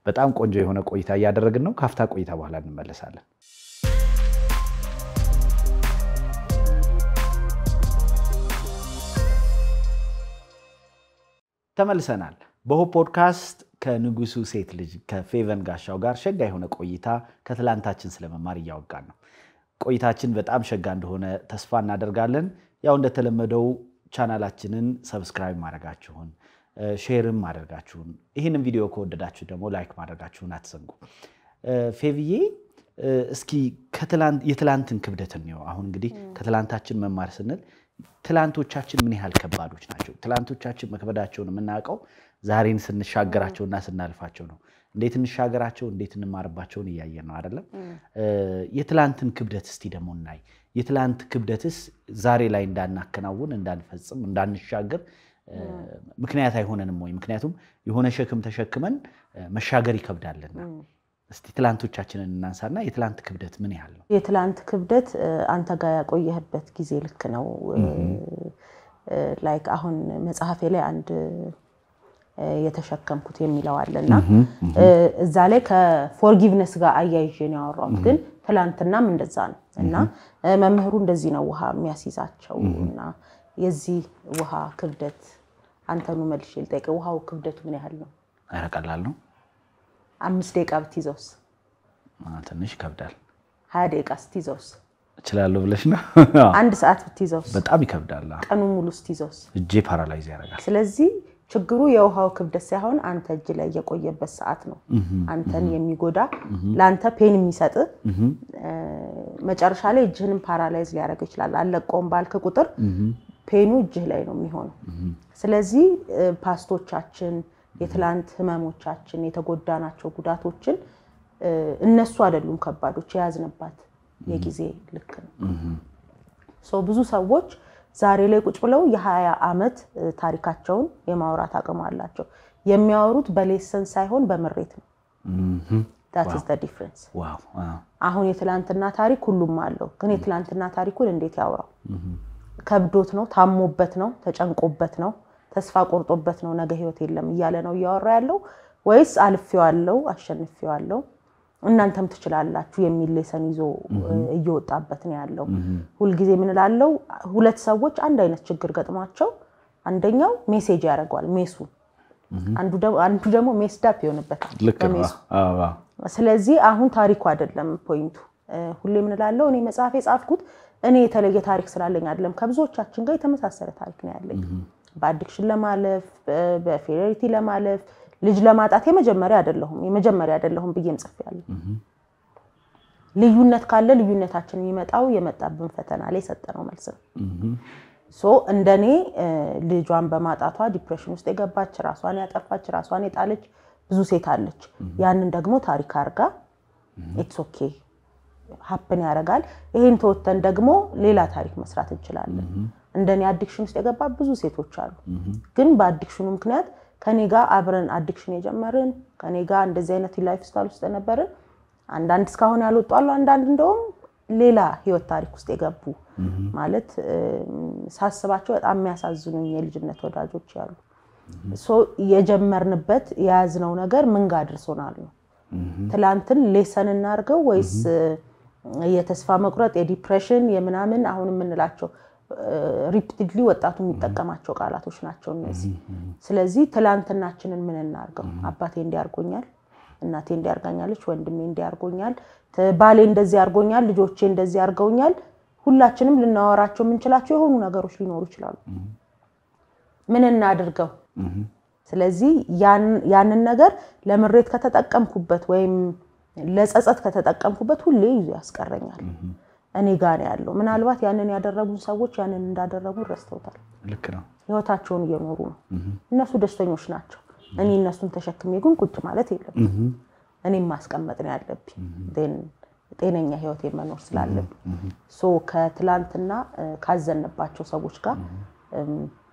በጣም ቆንጆ የሆነ ቆይታ እያደረግን ነው። ካፍታ ቆይታ በኋላ እንመለሳለን። ተመልሰናል። በሆፕ ፖድካስት ከንጉሱ ሴት ልጅ ከፌቨን ጋሻው ጋር ሸጋ የሆነ ቆይታ ከትላንታችን ስለመማር እያወጋን ነው። ቆይታችን በጣም ሸጋ እንደሆነ ተስፋ እናደርጋለን። ያው እንደተለመደው ቻናላችንን ሰብስክራይብ ማድረጋችሁን ሼርም ማድረጋችሁን ይህንም ቪዲዮ ከወደዳችሁ ደግሞ ላይክ ማድረጋችሁን አትዘንጉ። ፌቪዬ እስኪ የትላንትን ክብደት እንየው። አሁን እንግዲህ ከትላንታችን መማር ስንል ትላንቶቻችን ምን ያህል ከባዶች ናቸው? ትላንቶቻችን መክበዳቸውን የምናውቀው ዛሬን ስንሻገራቸውና ስናልፋቸው ነው። እንዴት እንሻገራቸው፣ እንዴት እንማርባቸውን እያየ ነው አይደለም። የትላንትን ክብደት እስቲ ደግሞ እናይ። የትላንት ክብደትስ ዛሬ ላይ እንዳናከናውን፣ እንዳንፈጽም፣ እንዳንሻገር ምክንያት አይሆነንም ወይ? ምክንያቱም የሆነ ሸክም ተሸክመን መሻገር ይከብዳልና። እስቲ ትላንቶቻችንን እናንሳና የትላንት ክብደት ምን ያህል ነው? የትላንት ክብደት አንተ ጋር ያቆየህበት ጊዜ ልክ ነው። ላይክ አሁን መጽሐፌ ላይ አንድ የተሸከምኩት የሚለው አለና እዛ ላይ ከፎርጊቭነስ ጋር አያይዤ ነው ያወራሁት። ግን ትላንትናም እንደዛ ነው እና መምህሩ እንደዚህ ነው ውሃ የሚያስይዛቸው እና የዚህ ውሃ ክብደት አንተኑ መልሼ ልጠይቅህ፣ ውሃው ክብደቱ ምን ያህል ነው? ኧረ ቀላል ነው። አምስት ደቂቃ ብትይዘውስ? ትንሽ ይከብዳል። ሀያ ደቂቃ ስትይዘውስ? እችላለሁ ብለሽ ነው። አንድ ሰዓት ብትይዘውስ? በጣም ይከብዳል። ቀኑ ሙሉ ስትይዘውስ? እጄ ፓራላይዝ ያደርጋል። ስለዚህ ችግሩ የውሃው ክብደት ሳይሆን አንተ እጅ ላይ የቆየበት ሰዓት ነው አንተን የሚጎዳ ለአንተ ፔን የሚሰጥ መጨረሻ ላይ እጅህንም ፓራላይዝ ሊያደርግ ይችላል። አለቀውም ባልክ ቁጥር ፔኑ እጅህ ላይ ነው የሚሆነው። ስለዚህ ፓስቶቻችን፣ የትላንት ህመሞቻችን፣ የተጎዳናቸው ጉዳቶችን እነሱ አይደሉም ከባዶች የያዝንባት የጊዜ ልክ ነው። ብዙ ሰዎች ዛሬ ላይ ቁጭ ብለው የሀያ ዓመት ታሪካቸውን የማውራት አቅም አላቸው። የሚያወሩት በሌሰን ሳይሆን በምሬት ነው። ዲፍረንስ አሁን የትላንትና ታሪክ ሁሉም አለው፣ ግን የትላንትና ታሪኩን እንዴት ያውራው? ከብዶት ነው፣ ታሞበት ነው፣ ተጨንቆበት ነው፣ ተስፋ ቆርጦበት ነው፣ ነገ ህይወት የለም እያለ ነው እያወራ ያለው ወይስ አልፌዋለው፣ አሸንፌዋለው እናንተም ትችላላችሁ የሚል ሌሰን ይዞ እየወጣበት ነው ያለው። ሁልጊዜ የምንላለው ሁለት ሰዎች አንድ አይነት ችግር ገጥሟቸው አንደኛው ሜሴጅ ያደርገዋል ሜሱ፣ አንዱ ደግሞ ሜስ ዳፕ ይሆንበታል። ስለዚህ አሁን ታሪኩ አይደለም ፖይንቱ። ሁሌ የምንላለው እኔ መጽሐፍ የጻፍኩት እኔ የተለየ ታሪክ ስላለኝ አይደለም። ከብዙዎቻችን ጋር የተመሳሰለ ታሪክ ነው ያለኝ በአዲክሽን ለማለፍ በፌሬሪቲ ለማለፍ ልጅ ለማጣት የመጀመሪያ አይደለሁም የመጀመሪያ አይደለሁም ብዬም ጽፌያለሁ። ልዩነት ካለ ልዩነታችን የሚመጣው የመጣብን ፈተና ላይ የሰጠነው መልስ ነው። ሶ እንደኔ ልጇን በማጣቷ ዲፕሬሽን ውስጥ የገባች ራሷን ያጠፋች ራሷን የጣለች ብዙ ሴት አለች። ያንን ደግሞ ታሪክ አርጋ ኢትስ ኦኬ ሀፕን ያደርጋል። ይሄን ተወተን ደግሞ ሌላ ታሪክ መስራት እንችላለን። እንደኔ አዲክሽን ውስጥ የገባ ብዙ ሴቶች አሉ። ግን በአዲክሽኑ ምክንያት ከኔ ጋር አብረን አዲክሽን የጀመርን ከኔ ጋር እንደዚህ አይነት ላይፍ ስታይል ውስጥ ነበርን። አንዳንድ እስካሁን ያልወጡ አሉ። አንዳንድ እንደውም ሌላ ህይወት ታሪክ ውስጥ የገቡ ማለት ሳስባቸው በጣም የሚያሳዝኑኝ የልጅነት ወዳጆች ያሉ የጀመርንበት የያዝነው ነገር ምን ጋር አድርሶናል ነው። ትላንትን ሌሰን እናድርገው ወይስ የተስፋ መቁረጥ የዲፕሬሽን የምናምን አሁን የምንላቸው ሪፒትድሊ ወጣቱ የሚጠቀማቸው ቃላቶች ናቸው እነዚህ። ስለዚህ ትላንትናችንን ምን እናርገው? አባቴ እንዲያርጎኛል፣ እናቴ እንዲያርጋኛለች፣ ወንድሜ እንዲያርጎኛል፣ ባሌ እንደዚህ አርጎኛል፣ ልጆቼ እንደዚህ አርገውኛል። ሁላችንም ልናወራቸው የምንችላቸው የሆኑ ነገሮች ሊኖሩ ይችላሉ። ምን እናድርገው? ስለዚህ ያንን ነገር ለምሬት ከተጠቀምኩበት ወይም ለጸጸት ከተጠቀምኩበት ሁሌ ይዞ ያስቀረኛል። እኔ ጋር ያለው ምናልባት ያንን ያደረጉን ሰዎች ያንን እንዳደረጉ ረስተውታል። ልክ ነው። ህይወታቸውን እየኖሩ ነው። እነሱ ደስተኞች ናቸው። እኔ እነሱን ተሸክሜ ግን ቁጭ ማለት የለም። እኔም ማስቀመጥ ነው ያለብኝ፣ ጤነኛ ህይወት መኖር ስላለብኝ። ከትላንትና ካዘንባቸው ሰዎች ጋር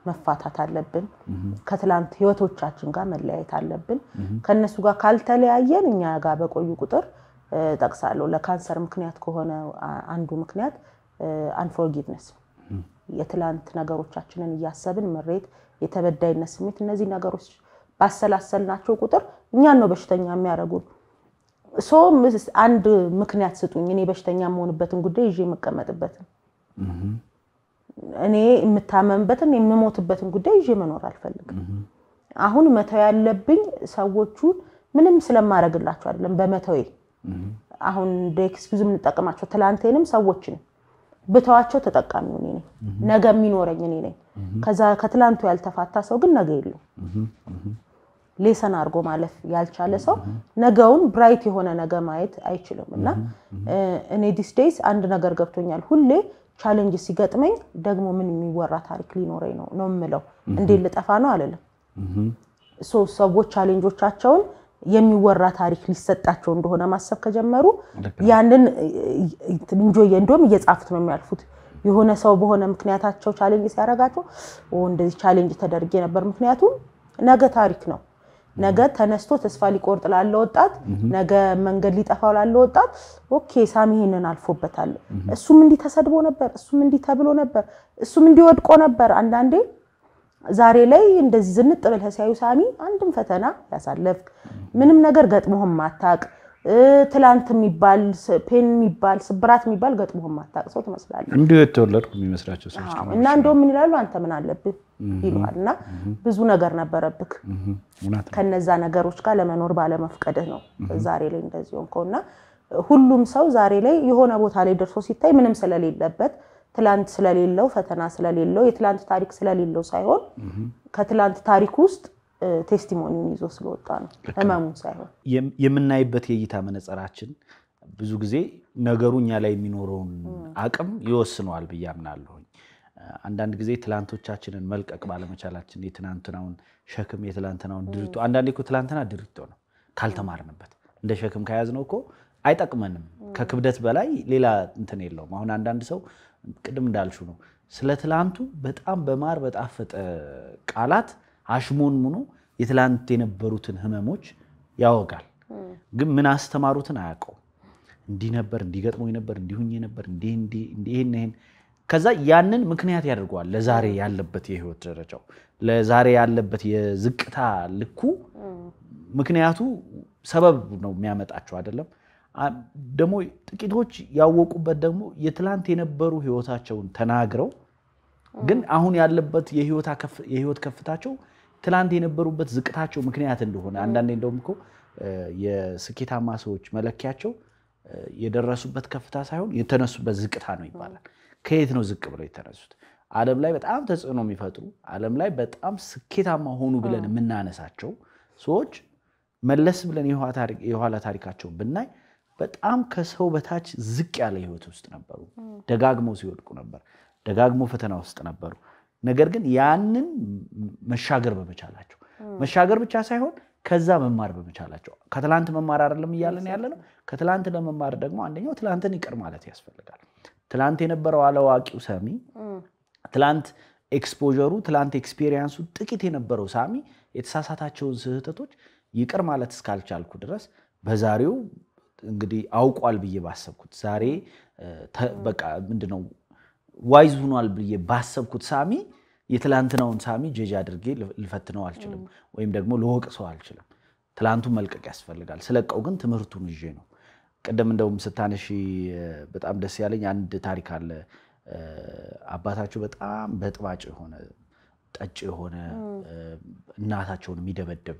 መፋታት አለብን። ከትላንት ህይወቶቻችን ጋር መለያየት አለብን። ከእነሱ ጋር ካልተለያየን እኛ ጋር በቆዩ ቁጥር ጠቅሳለሁ። ለካንሰር ምክንያት ከሆነ አንዱ ምክንያት አንፎርጊቭነስ የትላንት ነገሮቻችንን እያሰብን ምሬት፣ የተበዳይነት ስሜት፣ እነዚህ ነገሮች ባሰላሰልናቸው ቁጥር እኛን ነው በሽተኛ የሚያደርጉን። ሶ አንድ ምክንያት ስጡኝ እኔ በሽተኛ የምሆንበትን ጉዳይ ይዤ የምቀመጥበትን እኔ የምታመምበትን የምሞትበትን ጉዳይ ይዤ መኖር አልፈልግም። አሁን መተው ያለብኝ ሰዎቹን ምንም ስለማደርግላቸው አይደለም በመተዌ አሁን እንደ ኤክስኪውዝ የምንጠቅማቸው ትላንቴንም ሰዎችን ብተዋቸው ተጠቃሚ እኔ ነኝ፣ ነገ የሚኖረኝ እኔ ነኝ። ከዛ ከትላንቱ ያልተፋታ ሰው ግን ነገ የለው። ሌሰን አድርጎ ማለፍ ያልቻለ ሰው ነገውን ብራይት የሆነ ነገ ማየት አይችልም። እና እኔ ዲስ ዴይስ አንድ ነገር ገብቶኛል። ሁሌ ቻሌንጅ ሲገጥመኝ ደግሞ ምን የሚወራ ታሪክ ሊኖረኝ ነው ነው የምለው። እንዴት ልጠፋ ነው አለለም። ሰዎች ቻሌንጆቻቸውን የሚወራ ታሪክ ሊሰጣቸው እንደሆነ ማሰብ ከጀመሩ ያንን እንጆየ እንደውም እየጻፉት ነው የሚያልፉት። የሆነ ሰው በሆነ ምክንያታቸው ቻሌንጅ ሲያደርጋቸው እንደዚህ ቻሌንጅ ተደርጌ ነበር። ምክንያቱም ነገ ታሪክ ነው። ነገ ተነስቶ ተስፋ ሊቆርጥ ላለ ወጣት፣ ነገ መንገድ ሊጠፋው ላለ ወጣት ኦኬ ሳሚ ይሄንን አልፎበታል፣ እሱም እንዲህ ተሰድቦ ነበር፣ እሱም እንዲህ ተብሎ ነበር፣ እሱም እንዲወድቆ ነበር አንዳንዴ ዛሬ ላይ እንደዚህ ዝንጥ ብለህ ሲያዩ ሳሚ አንድም ፈተና ያሳለፍክ ምንም ነገር ገጥሞህም ማታቅ ትላንት የሚባል ፔን የሚባል ስብራት የሚባል ገጥሞህም ማታቅ ሰው ትመስላለህ። እንዲሁ የተወለድኩ የሚመስላቸው ሰዎች እና እንደውም ምን ይላሉ፣ አንተ ምን አለብህ ይሏል። እና ብዙ ነገር ነበረብክ ከነዛ ነገሮች ጋር ለመኖር ባለመፍቀድህ ነው ዛሬ ላይ እንደዚህ ሆንከው። እና ሁሉም ሰው ዛሬ ላይ የሆነ ቦታ ላይ ደርሶ ሲታይ ምንም ስለሌለበት ትላንት ስለሌለው ፈተና ስለሌለው የትላንት ታሪክ ስለሌለው ሳይሆን ከትላንት ታሪክ ውስጥ ቴስቲሞኒውን ይዞ ስለወጣ ነው ህመሙን ሳይሆን የምናይበት የእይታ መነጽራችን ብዙ ጊዜ ነገሩ እኛ ላይ የሚኖረውን አቅም ይወስነዋል ብዬ አምናለሁኝ። አንዳንድ ጊዜ ትላንቶቻችንን መልቀቅ ባለመቻላችን የትናንትናውን ሸክም የትላንትናውን ድርቶ አንዳንዴ እኮ ትላንትና ድርቶ ነው ካልተማርንበት እንደ ሸክም ከያዝነው እኮ አይጠቅመንም። ከክብደት በላይ ሌላ እንትን የለውም። አሁን አንዳንድ ሰው ቅድም እንዳልሹ ነው። ስለ ትላንቱ በጣም በማር በጣፈጠ ቃላት አሽሞን አሽሞንሙኖ የትላንት የነበሩትን ህመሞች ያወጋል። ግን ምን አስተማሩትን አያውቀው። እንዲህ ነበር፣ እንዲገጥመው ነበር፣ እንዲሁኝ ነበር፣ ይህን ይህን ከዛ ያንን ምክንያት ያደርገዋል ለዛሬ ያለበት የህይወት ደረጃው ለዛሬ ያለበት የዝቅታ ልኩ ምክንያቱ ሰበብ ነው የሚያመጣቸው አይደለም። ደግሞ ጥቂቶች ያወቁበት ደግሞ የትላንት የነበሩ ህይወታቸውን ተናግረው ግን አሁን ያለበት የህይወት ከፍታቸው ትላንት የነበሩበት ዝቅታቸው ምክንያት እንደሆነ አንዳንዴ እንደውም እኮ የስኬታማ ሰዎች መለኪያቸው የደረሱበት ከፍታ ሳይሆን የተነሱበት ዝቅታ ነው ይባላል። ከየት ነው ዝቅ ብለው የተነሱት? ዓለም ላይ በጣም ተጽዕኖ የሚፈጥሩ ዓለም ላይ በጣም ስኬታማ ሆኑ ብለን የምናነሳቸው ሰዎች መለስ ብለን የኋላ ታሪካቸውን ብናይ በጣም ከሰው በታች ዝቅ ያለ ህይወት ውስጥ ነበሩ። ደጋግሞ ሲወድቁ ነበር። ደጋግሞ ፈተና ውስጥ ነበሩ። ነገር ግን ያንን መሻገር በመቻላቸው መሻገር ብቻ ሳይሆን ከዛ መማር በመቻላቸው ከትላንት መማር አይደለም እያለን ያለ ነው። ከትላንት ለመማር ደግሞ አንደኛው ትላንትን ይቅር ማለት ያስፈልጋል። ትላንት የነበረው አለዋቂው ሰሚ፣ ትላንት ኤክስፖጀሩ፣ ትላንት ኤክስፔሪየንሱ ጥቂት የነበረው ሳሚ የተሳሳታቸውን ስህተቶች ይቅር ማለት እስካልቻልኩ ድረስ በዛሬው እንግዲህ አውቋል ብዬ ባሰብኩት ዛሬ በቃ ምንድነው ዋይዝ ሁኗል ብዬ ባሰብኩት ሳሚ የትላንትናውን ሳሚ ጀጅ አድርጌ ልፈትነው አልችልም፣ ወይም ደግሞ ልወቅ ሰው አልችልም። ትላንቱ መልቀቅ ያስፈልጋል። ስለቀው ግን ትምህርቱን ይዤ ነው። ቅድም እንደውም ስታነሺ በጣም ደስ ያለኝ አንድ ታሪክ አለ። አባታቸው በጣም በጥባጭ የሆነ ጠጭ የሆነ እናታቸውን የሚደበደብ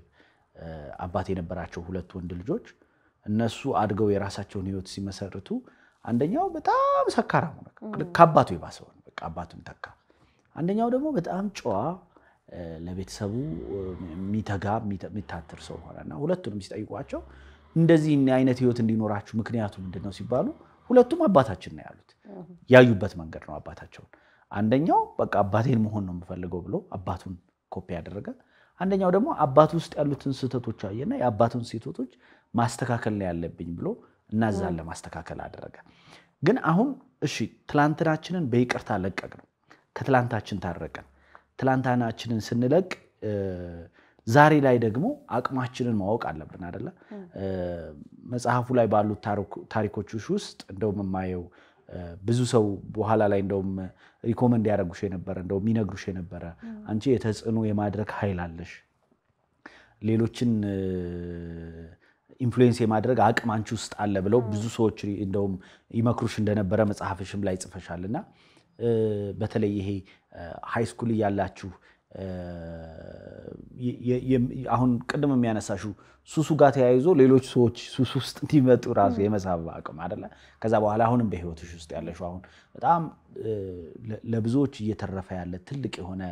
አባት የነበራቸው ሁለት ወንድ ልጆች እነሱ አድገው የራሳቸውን ህይወት ሲመሰርቱ አንደኛው በጣም ሰካራ ሆነ፣ ከአባቱ የባሰ ሆነ፣ በቃ አባቱን ተካ። አንደኛው ደግሞ በጣም ጨዋ፣ ለቤተሰቡ የሚተጋ የሚታትር ሰው ሆነ እና ሁለቱንም ሲጠይቋቸው እንደዚህ አይነት ህይወት እንዲኖራችሁ ምክንያቱ ምንድን ነው ሲባሉ ሁለቱም አባታችን ነው ያሉት። ያዩበት መንገድ ነው አባታቸውን። አንደኛው በቃ አባቴን መሆን ነው የምፈልገው ብሎ አባቱን ኮፒ ያደረገ፣ አንደኛው ደግሞ አባቱ ውስጥ ያሉትን ስህተቶች አየና የአባቱን ስህተቶች ማስተካከል ላይ ያለብኝ ብሎ እናዛን ለማስተካከል አደረገ። ግን አሁን እሺ ትላንትናችንን በይቅርታ ለቀቅ ነው። ከትላንታችን ታረቀን። ትላንታናችንን ስንለቅ ዛሬ ላይ ደግሞ አቅማችንን ማወቅ አለብን አደለ? መጽሐፉ ላይ ባሉት ታሪኮች ውስጥ እንደውም የማየው ብዙ ሰው በኋላ ላይ እንደውም ሪኮመንድ ያደረጉሽ የነበረ እንደውም ይነግሩሽ የነበረ አንቺ የተጽዕኖ የማድረግ ኃይል አለሽ ሌሎችን ኢንፍሉዌንስ የማድረግ አቅም አንቺ ውስጥ አለ ብለው ብዙ ሰዎች እንደውም ይመክሩሽ እንደነበረ መጽሐፍሽም ላይ ጽፈሻል እና በተለይ ይሄ ሃይስኩል እያላችሁ አሁን ቅድም የሚያነሳሹ ሱሱ ጋር ተያይዞ ሌሎች ሰዎች ሱሱ ውስጥ እንዲመጡ ራሱ የመሳብ አቅም አደለ። ከዛ በኋላ አሁንም በህይወትሽ ውስጥ ያለሽ አሁን በጣም ለብዙዎች እየተረፈ ያለ ትልቅ የሆነ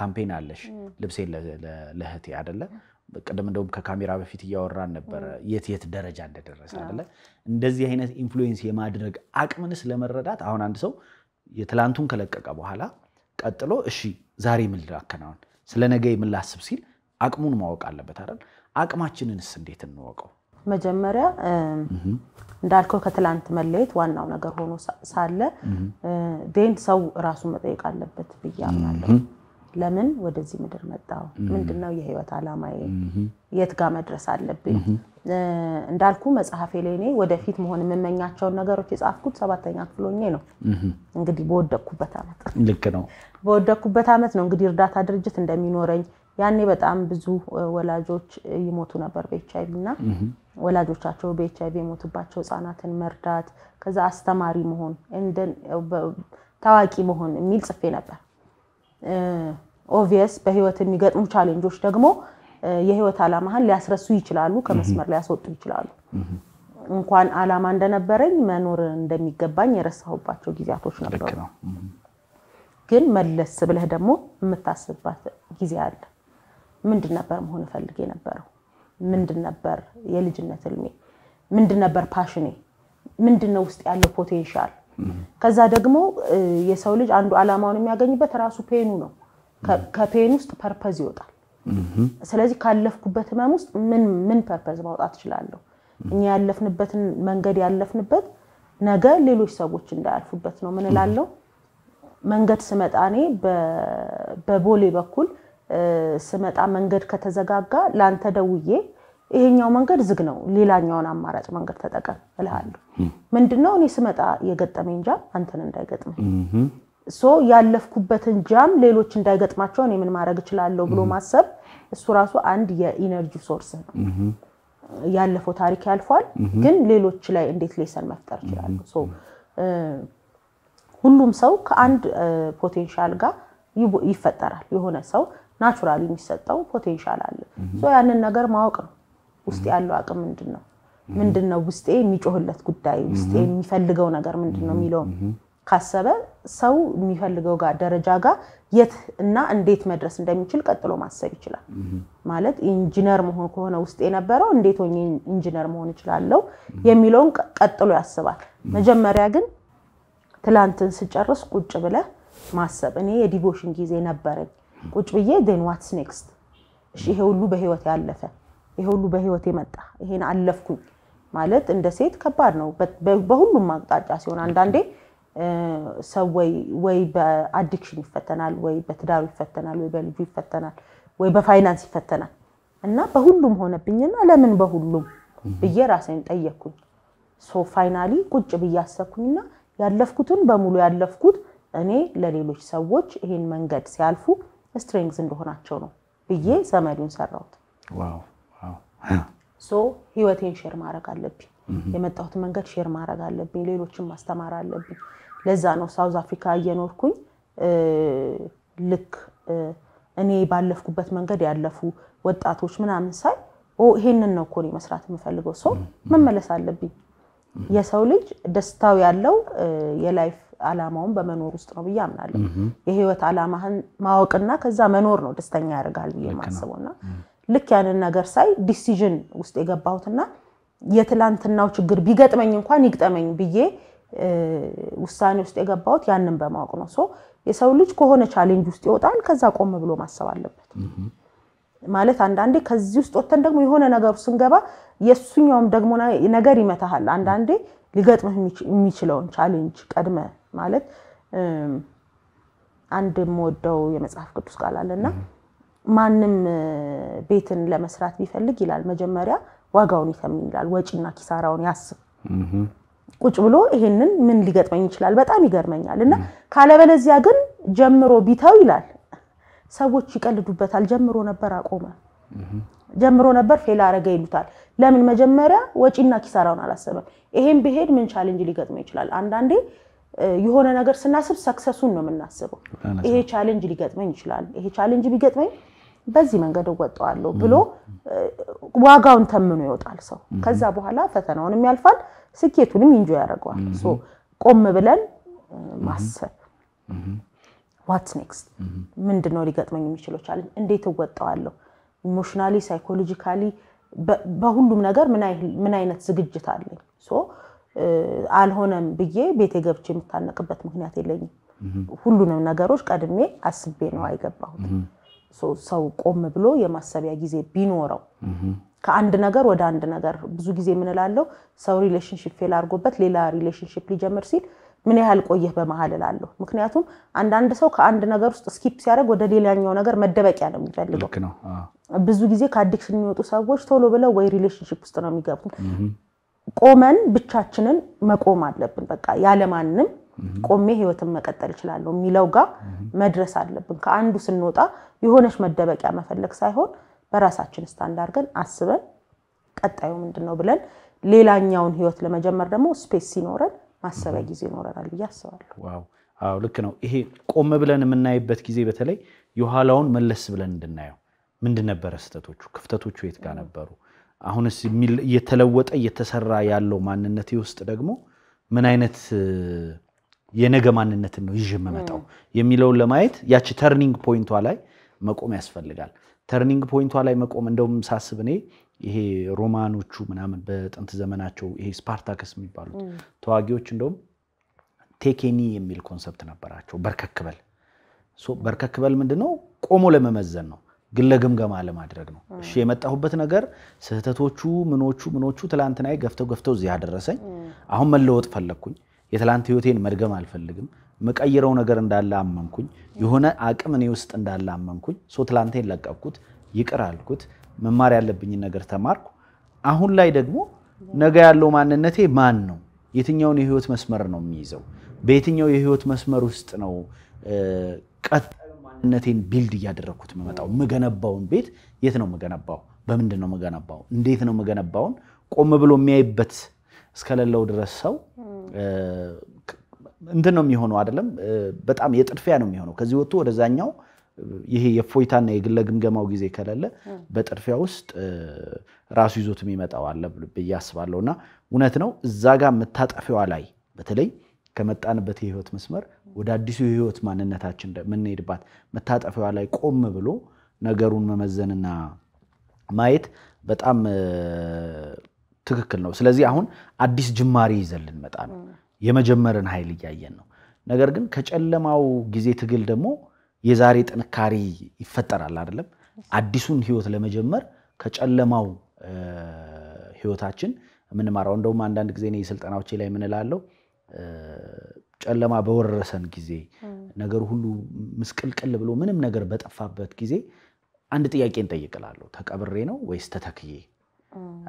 ካምፔን አለሽ፣ ልብሴን ለእህቴ አደለ ቅድም እንደውም ከካሜራ በፊት እያወራን ነበረ የት የት ደረጃ እንደደረሰ አለ። እንደዚህ አይነት ኢንፍሉዌንስ የማድረግ አቅምንስ ለመረዳት አሁን አንድ ሰው የትላንቱን ከለቀቀ በኋላ ቀጥሎ እሺ ዛሬ ምን ላከናውን፣ ስለ ነገ ምን ላስብ ሲል አቅሙን ማወቅ አለበት አይደል? አቅማችንንስ እንዴት እንወቀው? መጀመሪያ እንዳልከው ከትላንት መለየት ዋናው ነገር ሆኖ ሳለ ዴን ሰው ራሱን መጠየቅ አለበት ብዬ አምናለሁ። ለምን ወደዚህ ምድር መጣው? ምንድነው የህይወት አላማዬ የት ጋር መድረስ አለብኝ? እንዳልኩ መጽሐፌ ላይ እኔ ወደፊት መሆን የምመኛቸውን ነገሮች የጻፍኩት ሰባተኛ ክፍሎኜ ነው። እንግዲህ በወደኩበት ዓመት ልክ ነው፣ በወደኩበት ዓመት ነው እንግዲህ እርዳታ ድርጅት እንደሚኖረኝ ያኔ በጣም ብዙ ወላጆች ይሞቱ ነበር በኤች አይቪ እና ወላጆቻቸው በኤች አይቪ የሞቱባቸው ህጻናትን መርዳት፣ ከዛ አስተማሪ መሆን ታዋቂ መሆን የሚል ጽፌ ነበር። ኦቪየስ በህይወት የሚገጥሙ ቻሌንጆች ደግሞ የህይወት አላማህን ሊያስረሱ ይችላሉ፣ ከመስመር ሊያስወጡ ይችላሉ። እንኳን አላማ እንደነበረኝ መኖር እንደሚገባኝ የረሳሁባቸው ጊዜያቶች ነበሩ። ግን መለስ ብለህ ደግሞ የምታስብባት ጊዜ አለ። ምንድን ነበር መሆን እፈልግ የነበረው? ምንድን ነበር የልጅነት እልሜ? ምንድን ነበር ፓሽኔ? ምንድን ነው ውስጥ ያለው ፖቴንሻል ከዛ ደግሞ የሰው ልጅ አንዱ አላማውን የሚያገኝበት ራሱ ፔኑ ነው። ከፔን ውስጥ ፐርፐዝ ይወጣል። ስለዚህ ካለፍኩበት ህመም ውስጥ ምን ምን ፐርፐዝ ማውጣት እችላለሁ? እኛ ያለፍንበትን መንገድ ያለፍንበት ነገ ሌሎች ሰዎች እንዳያልፉበት ነው። ምን እላለሁ? መንገድ ስመጣ እኔ በቦሌ በኩል ስመጣ መንገድ ከተዘጋጋ ለአንተ ደውዬ ይሄኛው መንገድ ዝግ ነው፣ ሌላኛውን አማራጭ መንገድ ተጠቀም እልሃለሁ። ምንድነው እኔ ስመጣ የገጠመኝ ጃም አንተን እንዳይገጥም ሶ ያለፍኩበትን ጃም ሌሎች እንዳይገጥማቸው እኔ ምን ማድረግ እችላለሁ ብሎ ማሰብ እሱ ራሱ አንድ የኢነርጂ ሶርስ ነው። ያለፈው ታሪክ ያልፏል፣ ግን ሌሎች ላይ እንዴት ሌሰን መፍጠር እችላለሁ። ሁሉም ሰው ከአንድ ፖቴንሻል ጋር ይፈጠራል። የሆነ ሰው ናቹራል የሚሰጠው ፖቴንሻል አለ። ያንን ነገር ማወቅ ነው። ውስጥ ያለው አቅም ምንድን ነው? ምንድን ነው ውስጤ የሚጮህለት ጉዳይ፣ ውስጤ የሚፈልገው ነገር ምንድን ነው የሚለውም ካሰበ ሰው የሚፈልገው ጋር ደረጃ ጋር የት እና እንዴት መድረስ እንደሚችል ቀጥሎ ማሰብ ይችላል። ማለት ኢንጂነር መሆን ከሆነ ውስጥ የነበረው እንዴት ሆኜ ኢንጂነር መሆን እችላለሁ የሚለውን ቀጥሎ ያስባል። መጀመሪያ ግን ትላንትን ስጨርስ ቁጭ ብለህ ማሰብ። እኔ የዲቮሽን ጊዜ ነበረኝ። ቁጭ ብዬ ዴን ዋትስ ኔክስት፣ እሺ ይሄ ሁሉ በህይወት ያለፈ ይሄ ሁሉ በህይወት የመጣ ይሄን አለፍኩኝ ማለት እንደ ሴት ከባድ ነው በሁሉም አቅጣጫ ሲሆን አንዳንዴ ሰው ወይ በአዲክሽን ይፈተናል፣ ወይ በትዳሩ ይፈተናል፣ ወይ በልጁ ይፈተናል፣ ወይ በፋይናንስ ይፈተናል። እና በሁሉም ሆነብኝና ለምን በሁሉም ብዬ ራሴን ጠየቅኩኝ። ሶ ፋይናሊ ቁጭ ብዬ አሰብኩኝና ያለፍኩትን በሙሉ ያለፍኩት እኔ ለሌሎች ሰዎች ይሄን መንገድ ሲያልፉ ስትሬንግዝ እንደሆናቸው ነው ብዬ ዘመዱን ሰራሁት። ሶ ህይወቴን ሼር ማድረግ አለብኝ። የመጣሁት መንገድ ሼር ማድረግ አለብኝ። ሌሎችን ማስተማር አለብኝ። ለዛ ነው ሳውዝ አፍሪካ እየኖርኩኝ ልክ እኔ ባለፍኩበት መንገድ ያለፉ ወጣቶች ምናምን ሳይ ይሄንን ነው እኮ እኔ መስራት የምፈልገው። ሰው መመለስ አለብኝ። የሰው ልጅ ደስታው ያለው የላይፍ አላማውን በመኖር ውስጥ ነው ብዬ አምናለሁ። የህይወት አላማህን ማወቅና ከዛ መኖር ነው ደስተኛ ያደርጋል ብዬ የማስበውና ልክ ያንን ነገር ሳይ ዲሲዥን ውስጥ የገባሁትና የትላንትናው ችግር ቢገጥመኝ እንኳን ይግጠመኝ ብዬ ውሳኔ ውስጥ የገባሁት ያንን በማወቅ ነው። ሶ የሰው ልጅ ከሆነ ቻሌንጅ ውስጥ ይወጣል። ከዛ ቆም ብሎ ማሰብ አለበት ማለት አንዳንዴ ከዚህ ውስጥ ወጥተን ደግሞ የሆነ ነገር ስንገባ የእሱኛውም ደግሞ ነገር ይመታሃል። አንዳንዴ ሊገጥምህ የሚችለውን ቻሌንጅ ቀድመ ማለት አንድ የምወደው የመጽሐፍ ቅዱስ ቃል አለና ማንም ቤትን ለመስራት ቢፈልግ ይላል መጀመሪያ ዋጋውን ይተምን ይላል። ወጪና ኪሳራውን ያስብ። ቁጭ ብሎ ይሄንን ምን ሊገጥመኝ ይችላል፣ በጣም ይገርመኛል። እና ካለበለዚያ ግን ጀምሮ ቢተው ይላል ሰዎች ይቀልዱበታል። ጀምሮ ነበር አቆመ፣ ጀምሮ ነበር ፌል አረገ ይሉታል። ለምን? መጀመሪያ ወጪና ኪሳራውን አላሰበም። ይሄን ብሄድ ምን ቻሌንጅ ሊገጥመው ይችላል። አንዳንዴ የሆነ ነገር ስናስብ ሰክሰሱን ነው የምናስበው። ይሄ ቻሌንጅ ሊገጥመኝ ይችላል፣ ይሄ ቻሌንጅ ቢገጥመኝ በዚህ መንገድ እወጣዋለሁ ብሎ ዋጋውን ተምኖ ይወጣል ሰው። ከዛ በኋላ ፈተናውንም ያልፋል፣ ስኬቱንም ኢንጆ ያደርገዋል። ቆም ብለን ማሰብ ዋትስ ኔክስት፣ ምንድን ነው ሊገጥመኝ የሚችለው ቻሌንጅ፣ እንዴት እወጣዋለሁ፣ ኢሞሽናሊ፣ ሳይኮሎጂካሊ፣ በሁሉም ነገር ምን አይነት ዝግጅት አለኝ አልሆነም ብዬ ቤቴ ገብቼ የምታነቅበት ምክንያት የለኝም። ሁሉንም ነገሮች ቀድሜ አስቤ ነው አይገባሁት። ሰው ቆም ብሎ የማሰቢያ ጊዜ ቢኖረው ከአንድ ነገር ወደ አንድ ነገር ብዙ ጊዜ የምንላለው ሰው ሪሌሽንሽፕ ፌል አድርጎበት ሌላ ሪሌሽንሽፕ ሊጀምር ሲል ምን ያህል ቆየህ በመሀል እላለሁ። ምክንያቱም አንዳንድ ሰው ከአንድ ነገር ውስጥ ስኪፕ ሲያደርግ ወደ ሌላኛው ነገር መደበቂያ ነው የሚፈልገው። ብዙ ጊዜ ከአዲክሽን የሚወጡ ሰዎች ቶሎ ብለው ወይ ሪሌሽንሽፕ ውስጥ ነው የሚገቡት ቆመን ብቻችንን መቆም አለብን። በቃ ያለማንም ቆሜ ህይወትን መቀጠል እችላለሁ የሚለው ጋር መድረስ አለብን። ከአንዱ ስንወጣ የሆነች መደበቂያ መፈለግ ሳይሆን በራሳችን ስታንድ ግን አስበን ቀጣዩ ምንድን ነው ብለን ሌላኛውን ህይወት ለመጀመር ደግሞ ስፔስ ሲኖረን ማሰቢያ ጊዜ ይኖረናል ብዬ አስባለሁ። አዎ ልክ ነው። ይሄ ቆም ብለን የምናይበት ጊዜ በተለይ የኋላውን መለስ ብለን እንድናየው ምንድን ነበረ ስህተቶቹ፣ ክፍተቶቹ የት ጋር ነበሩ አሁንስ እየተለወጠ እየተሰራ ያለው ማንነት ውስጥ ደግሞ ምን አይነት የነገ ማንነትን ነው ይዤ የምመጣው የሚለውን ለማየት ያቺ ተርኒንግ ፖይንቷ ላይ መቆም ያስፈልጋል። ተርኒንግ ፖይንቷ ላይ መቆም እንደውም ሳስብ እኔ ይሄ ሮማኖቹ ምናምን በጥንት ዘመናቸው ይሄ ስፓርታክስ የሚባሉት ተዋጊዎች እንደውም ቴኬኒ የሚል ኮንሰፕት ነበራቸው። በርከክበል በርከክበል ምንድነው? ቆሞ ለመመዘን ነው። ግለ ግምገማ ለማድረግ ነው። እሺ የመጣሁበት ነገር ስህተቶቹ ምኖቹ ምኖቹ ትላንትና ገፍተው ገፍተው እዚህ አደረሰኝ። አሁን መለወጥ ፈለግኩኝ። የትላንት ህይወቴን መድገም አልፈልግም። መቀይረው ነገር እንዳለ አመንኩኝ። የሆነ አቅም እኔ ውስጥ እንዳለ አመንኩኝ። ሶ ትላንቴን ለቀቅኩት፣ ይቅር አልኩት። መማር ያለብኝን ነገር ተማርኩ። አሁን ላይ ደግሞ ነገ ያለው ማንነቴ ማን ነው? የትኛውን የህይወት መስመር ነው የሚይዘው? በየትኛው የህይወት መስመር ውስጥ ነው ቀጥ ማንነቴን ቢልድ እያደረግኩት የምመጣው የምገነባውን ቤት የት ነው የምገነባው? በምንድን ነው የምገነባው? እንዴት ነው የምገነባውን ቆም ብሎ የሚያይበት እስከሌለው ድረስ ሰው እንትን ነው የሚሆነው። አይደለም በጣም የጥድፊያ ነው የሚሆነው። ከዚህ ወጥቶ ወደዛኛው ይሄ የእፎይታና የግለ ግምገማው ጊዜ ከሌለ በጥድፊያ ውስጥ ራሱ ይዞት የሚመጣው አለ ብዬ አስባለሁ። እና እውነት ነው እዛ ጋር የምታጠፊዋ ላይ በተለይ ከመጣንበት የህይወት መስመር ወደ አዲሱ የህይወት ማንነታችን የምንሄድባት መታጠፊያዋ ላይ ቆም ብሎ ነገሩን መመዘንና ማየት በጣም ትክክል ነው። ስለዚህ አሁን አዲስ ጅማሬ ይዘን ልንመጣ ነው። የመጀመርን ኃይል እያየን ነው። ነገር ግን ከጨለማው ጊዜ ትግል ደግሞ የዛሬ ጥንካሬ ይፈጠራል አይደለም? አዲሱን ህይወት ለመጀመር ከጨለማው ህይወታችን የምንማረው እንደውም አንዳንድ ጊዜ እኔ ስልጠናዎቼ ላይ የምንላለው ጨለማ በወረሰን ጊዜ ነገር ሁሉ ምስቅልቅል ብሎ ምንም ነገር በጠፋበት ጊዜ አንድ ጥያቄ እንጠይቅላለሁ። ተቀብሬ ነው ወይስ ተተክዬ?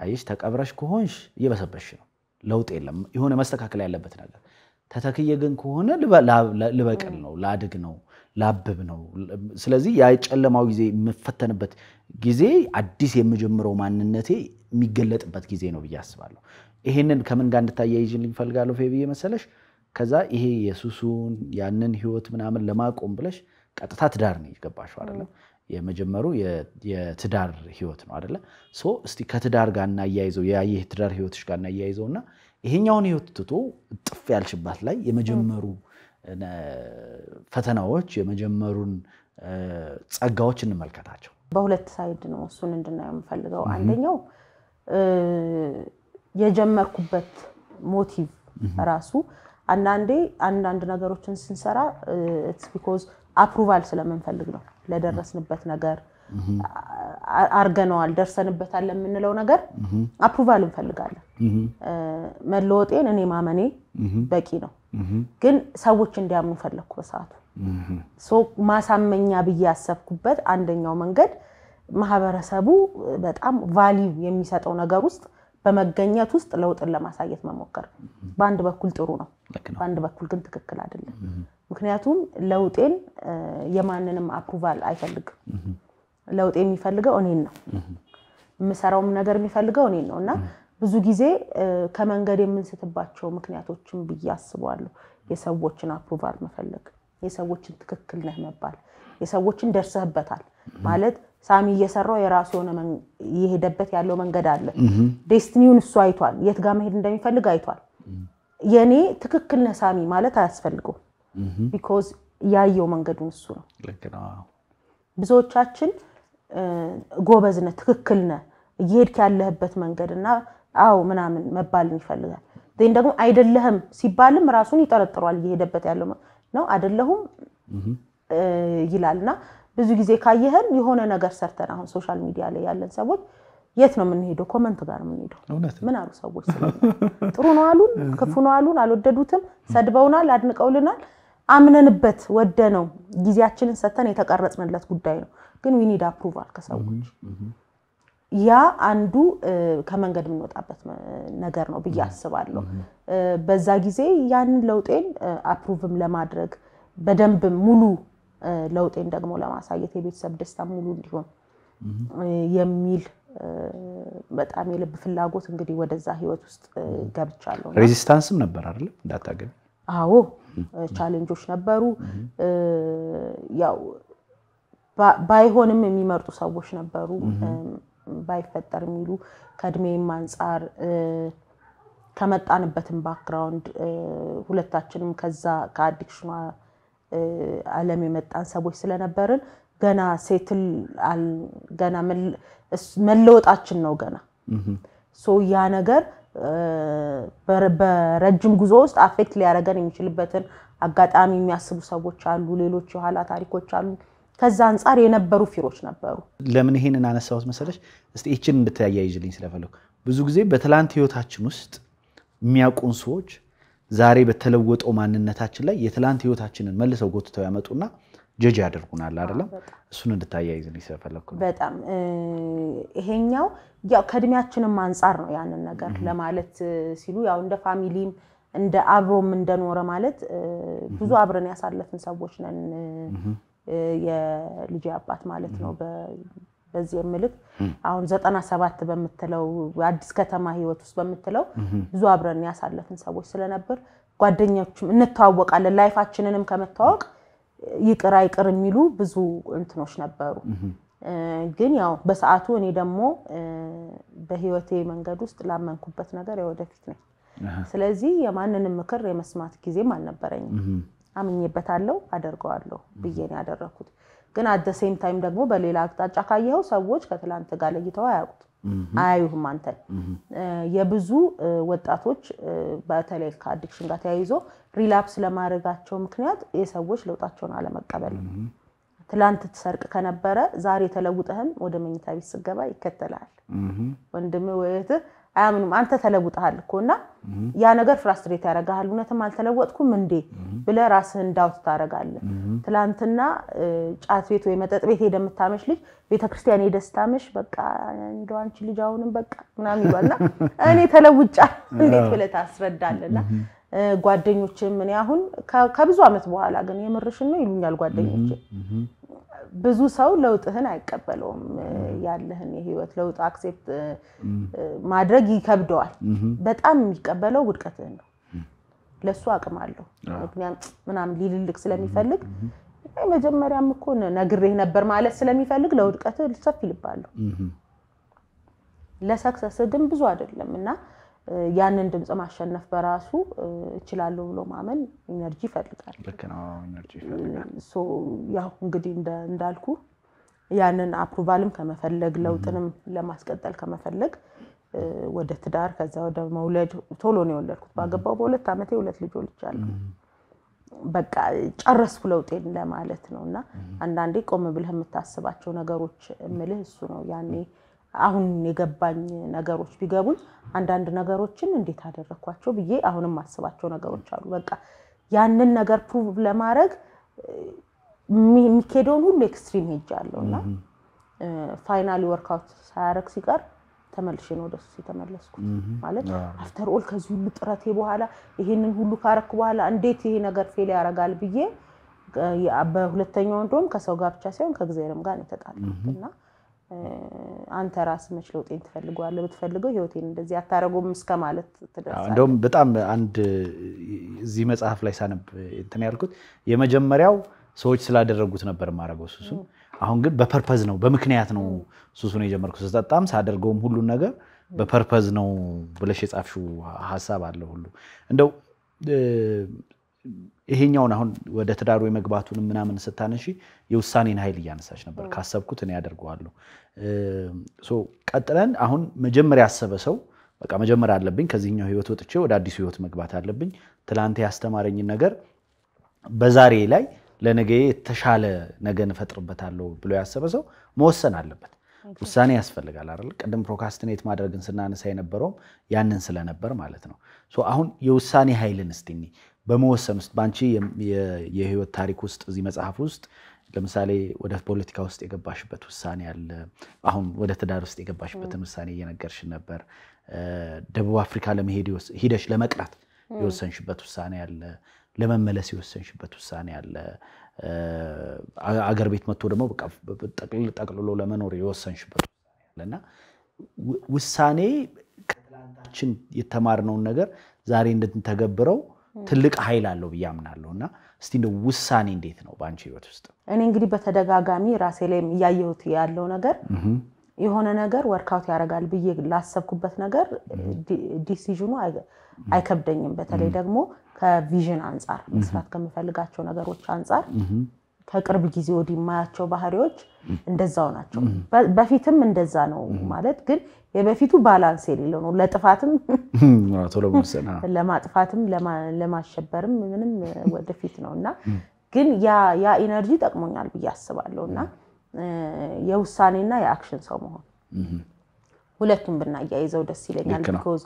አይሽ ተቀብረሽ ከሆንሽ እየበሰበሽ ነው፣ ለውጥ የለም፣ የሆነ መስተካከል ያለበት ነገር። ተተክዬ ግን ከሆነ ልበቅል ነው፣ ላድግ ነው፣ ላብብ ነው። ስለዚህ ጨለማው ጊዜ የምፈተንበት ጊዜ አዲስ የምጀምረው ማንነቴ የሚገለጥበት ጊዜ ነው ብዬ አስባለሁ። ይሄንን ከምን ጋር እንድታያይዥልኝ እፈልጋለሁ ፌብዬ መሰለሽ ከዛ ይሄ የሱሱን ያንን ህይወት ምናምን ለማቆም ብለሽ ቀጥታ ትዳር ነው የገባሽው አይደለም? የመጀመሩ የትዳር ህይወት ነው አይደለ? ሶ እስቲ ከትዳር ጋር እናያይዘው ይህ ትዳር ህይወትሽ ጋር እናያይዘው እና ይሄኛውን ህይወት ትቶ ጥፍ ያልሽባት ላይ የመጀመሩ ፈተናዎች የመጀመሩን ጸጋዎች እንመልከታቸው። በሁለት ሳይድ ነው እሱን እንድናየው የምፈልገው። አንደኛው የጀመርኩበት ሞቲቭ ራሱ አንዳንዴ አንዳንድ ነገሮችን ስንሰራ ኢትስ ቢኮዝ አፕሩቫል ስለምንፈልግ ነው። ለደረስንበት ነገር አርገነዋል፣ ደርሰንበታል ለምንለው ነገር አፕሩቫል እንፈልጋለን። መለወጤን እኔ ማመኔ በቂ ነው፣ ግን ሰዎች እንዲያምኑ ፈለግኩ በሰዓቱ። ማሳመኛ ብዬ ያሰብኩበት አንደኛው መንገድ ማህበረሰቡ በጣም ቫሊዩ የሚሰጠው ነገር ውስጥ በመገኘት ውስጥ ለውጥን ለማሳየት መሞከር በአንድ በኩል ጥሩ ነው፣ በአንድ በኩል ግን ትክክል አይደለም። ምክንያቱም ለውጤን የማንንም አፕሩቫል አይፈልግም። ለውጤ የሚፈልገው እኔን ነው፣ የምሰራውም ነገር የሚፈልገው እኔን ነው እና ብዙ ጊዜ ከመንገድ የምንስትባቸው ምክንያቶችም ብዬ አስበዋለሁ። የሰዎችን አፕሩቫል መፈለግ፣ የሰዎችን ትክክል ነህ መባል፣ የሰዎችን ደርሰህበታል ማለት ሳሚ እየሰራው የራሱ የሆነ እየሄደበት ያለው መንገድ አለ። ዴስቲኒውን እሱ አይቷል። የት ጋር መሄድ እንደሚፈልግ አይቷል። የእኔ ትክክል ነህ ሳሚ ማለት አያስፈልገው። ቢኮዝ ያየው መንገዱን እሱ ነው። ብዙዎቻችን ጎበዝ ነህ፣ ትክክል ነህ፣ እየሄድክ ያለህበት መንገድ እና አዎ ምናምን መባልን ይፈልጋል። ዜን ደግሞ አይደለህም ሲባልም ራሱን ይጠረጥሯል። እየሄደበት ያለው ነው አይደለሁም ይላል እና ብዙ ጊዜ ካየህን የሆነ ነገር ሰርተን አሁን ሶሻል ሚዲያ ላይ ያለን ሰዎች የት ነው የምንሄደው? ኮመንት ጋር የምንሄደው። ምን አሉ ሰዎች? ጥሩ ነው አሉን፣ ክፉ ነው አሉን፣ አልወደዱትም፣ ሰድበውናል፣ አድንቀውልናል። አምነንበት ወደ ነው ጊዜያችንን ሰተን የተቀረጽንለት ጉዳይ ነው። ግን ዊኒድ አፕሩቫል ከሰዎች ያ አንዱ ከመንገድ የምንወጣበት ነገር ነው ብዬ አስባለሁ። በዛ ጊዜ ያንን ለውጤን አፕሩቭም ለማድረግ በደንብም ሙሉ ለውጤን ደግሞ ለማሳየት የቤተሰብ ደስታ ሙሉ እንዲሆን የሚል በጣም የልብ ፍላጎት እንግዲህ ወደዛ ህይወት ውስጥ ገብቻለሁ። ሬዚስታንስም ነበር አይደለም እንዳታገቢ? አዎ ቻሌንጆች ነበሩ። ያው ባይሆንም የሚመርጡ ሰዎች ነበሩ ባይፈጠር የሚሉ ከእድሜም አንጻር ከመጣንበትም ባክግራውንድ ሁለታችንም ከዛ ከአዲክሽኗ ዓለም የመጣን ሰዎች ስለነበርን ገና ሴትል ገና መለወጣችን ነው ገና ያ ነገር በረጅም ጉዞ ውስጥ አፌክት ሊያደርገን የሚችልበትን አጋጣሚ የሚያስቡ ሰዎች አሉ። ሌሎች የኋላ ታሪኮች አሉ። ከዛ አንጻር የነበሩ ፊሮች ነበሩ። ለምን ይሄንን አነሳሁት መሰለሽ? እስኪ ይህችን እንድታያይዥልኝ ስለፈለኩ ብዙ ጊዜ በትላንት ህይወታችን ውስጥ የሚያውቁን ሰዎች ዛሬ በተለወጠው ማንነታችን ላይ የትላንት ህይወታችንን መልሰው ጎትተው ያመጡና ጀጅ ያደርጉናል። አይደለም እሱን እንድታያይዝን ስለፈለኩ በጣም ይሄኛው ያው ከእድሜያችንም አንጻር ነው ያንን ነገር ለማለት ሲሉ ያው እንደ ፋሚሊም እንደ አብሮም እንደኖረ ማለት ብዙ አብረን ያሳለፍን ሰዎች ነን። የልጅ አባት ማለት ነው በዚህ የምልህ አሁን ዘጠና ሰባት በምትለው አዲስ ከተማ ህይወት ውስጥ በምትለው ብዙ አብረን ያሳለፍን ሰዎች ስለነበር ጓደኞችም እንተዋወቃለን። ላይፋችንንም ከመተዋወቅ ይቅር አይቅር የሚሉ ብዙ እንትኖች ነበሩ። ግን ያው በሰዓቱ እኔ ደግሞ በህይወቴ መንገድ ውስጥ ላመንኩበት ነገር የወደፊት ነው። ስለዚህ የማንንም ምክር የመስማት ጊዜም አልነበረኝም። አምኜበታለሁ፣ አደርገዋለሁ ብዬ ነው ያደረኩት። ግን አደ ሴም ታይም ደግሞ በሌላ አቅጣጫ ካየኸው ሰዎች ከትላንት ጋር ለይተው አያውቁት አያዩህም አንተን። የብዙ ወጣቶች በተለይ ከአዲክሽን ጋር ተያይዞ ሪላፕስ ለማድረጋቸው ምክንያት የሰዎች ለውጣቸውን አለመቀበል ትላንት ትሰርቅ ከነበረ ዛሬ ተለውጠህም ወደ መኝታ ቤት ስገባ ይከተላል። ወንድም ወይ እህትህ አያምኑም። አንተ ተለውጠሃል እኮ እና ያ ነገር ፍራስትሬት ያደርግሃል። እውነትም አልተለወጥኩም እንዴ ብለ ራስህን ዳውት ታደርጋለህ። ትላንትና ጫት ቤት ወይ መጠጥ ቤት ሄደህ የምታመሽ ልጅ ቤተክርስቲያን ሄደህ ስታመሽ በቃ እንደው አንቺ ልጅ አሁንም በቃ ምናምን ይሏልና እኔ ተለውጫለሁ እንዴት ብለህ ታስረዳለህ? ጓደኞችም እኔ አሁን ከብዙ አመት በኋላ ግን የምርሽን ነው ይሉኛል ጓደኞቼ ብዙ ሰው ለውጥህን አይቀበለውም። ያለህን የህይወት ለውጥ አክሴፕት ማድረግ ይከብደዋል። በጣም የሚቀበለው ውድቀትህን ነው። ለእሱ አቅም አለው ምክንያቱም ምናምን ሊልልቅ ስለሚፈልግ መጀመሪያም እኮ ነግሬህ ነበር ማለት ስለሚፈልግ ለውድቀትህ ሰፊ ልባለሁ። ለሰክሰስ ግን ብዙ አይደለም እና ያንን ድምፅ ማሸነፍ በራሱ እችላለሁ ብሎ ማመን ኢነርጂ ይፈልጋል። ያው እንግዲህ እንዳልኩ ያንን አፕሩቫልም ከመፈለግ ለውጥንም ለማስቀጠል ከመፈለግ ወደ ትዳር ከዛ ወደ መውለድ ቶሎ ነው የወለድኩት። ባገባው በሁለት ዓመቴ ሁለት ልጅ ወልጃለሁ። በቃ ጨረስኩ ለውጤን ለማለት ነው። እና አንዳንዴ ቆም ብለህ የምታስባቸው ነገሮች እምልህ እሱ ነው ያኔ አሁን የገባኝ ነገሮች ቢገቡኝ አንዳንድ ነገሮችን እንዴት አደረግኳቸው ብዬ አሁንም ማስባቸው ነገሮች አሉ። በቃ ያንን ነገር ፕሩቭ ለማድረግ የሚኬደውን ሁሉ ኤክስትሪም ሄጅ አለው እና ፋይናሊ ወርክአውት ሳያደርግ ሲቀር ተመልሼ ነው ወደሱ የተመለስኩት። ማለት አፍተር ኦል ከዚህ ሁሉ ጥረቴ በኋላ ይሄንን ሁሉ ካረክ በኋላ እንዴት ይሄ ነገር ፌል ያደርጋል ብዬ በሁለተኛው እንደውም ከሰው ጋር ብቻ ሳይሆን ከእግዚአብሔርም ጋር ነው የተጣላሁት እና አንተ ራስ መች ለውጤን ትፈልገዋለህ? ብትፈልገው ህይወቴን እንደዚህ አታረጉም እስከ ማለት ትደርሳለህ። እንደውም በጣም አንድ እዚህ መጽሐፍ ላይ ሳነብ እንትን ያልኩት የመጀመሪያው ሰዎች ስላደረጉት ነበር የማደርገው ሱሱን። አሁን ግን በፐርፐዝ ነው በምክንያት ነው ሱሱን የጀመርኩት። ስጠጣም ሳደርገውም ሁሉን ነገር በፐርፐዝ ነው ብለሽ የጻፍሽው ሀሳብ አለ ሁሉ እንደው ይሄኛውን አሁን ወደ ትዳሩ የመግባቱን ምናምን ስታነሺ የውሳኔን ኃይል እያነሳች ነበር። ካሰብኩት እኔ ያደርገዋለሁ። ቀጥለን አሁን መጀመሪያ ያሰበ ሰው በቃ መጀመሪያ አለብኝ ከዚህኛው ህይወት ወጥቼ ወደ አዲሱ ህይወት መግባት አለብኝ። ትላንት ያስተማረኝን ነገር በዛሬ ላይ ለነገ የተሻለ ነገ እንፈጥርበታለሁ ብሎ ያሰበ ሰው መወሰን አለበት። ውሳኔ ያስፈልጋል አይደል? ቅድም ፕሮካስትኔት ማድረግን ስናነሳ የነበረውም ያንን ስለነበር ማለት ነው። አሁን የውሳኔ ኃይልን እስቲ በመወሰን ውስጥ በአንቺ የህይወት ታሪክ ውስጥ እዚህ መጽሐፍ ውስጥ ለምሳሌ ወደ ፖለቲካ ውስጥ የገባሽበት ውሳኔ አለ። አሁን ወደ ትዳር ውስጥ የገባሽበትን ውሳኔ እየነገርሽን ነበር። ደቡብ አፍሪካ ለመሄድ ሂደሽ ለመቅራት የወሰንሽበት ውሳኔ አለ። ለመመለስ የወሰንሽበት ውሳኔ አለ። አገር ቤት መጥቶ ደግሞ ጠቅልሎ ለመኖር የወሰንሽበት ውሳኔ አለ እና ውሳኔ ከትላንታችን የተማርነውን ነገር ዛሬ እንድንተገብረው ትልቅ ኃይል አለው ብዬ አምናለሁ። እና እስቲ እንደ ውሳኔ እንዴት ነው በአንቺ ህይወት ውስጥ? እኔ እንግዲህ በተደጋጋሚ ራሴ ላይም እያየሁት ያለው ነገር የሆነ ነገር ወርካውት ያደርጋል ብዬ ላሰብኩበት ነገር ዲሲዥኑ አይከብደኝም። በተለይ ደግሞ ከቪዥን አንጻር መስራት ከምፈልጋቸው ነገሮች አንጻር ከቅርብ ጊዜ ወዲህ የማያቸው ባህሪዎች እንደዛው ናቸው። በፊትም እንደዛ ነው ማለት ግን የበፊቱ ባላንስ የሌለው ነው። ለጥፋትም (laughs) ለማጥፋትም ለማሸበርም ምንም ወደፊት ነው እና ግን ያ ኢነርጂ ጠቅሞኛል ብዬ አስባለሁ እና የውሳኔና የአክሽን ሰው መሆን ሁለቱም ብናያይዘው ደስ ይለኛል። ቢኮዝ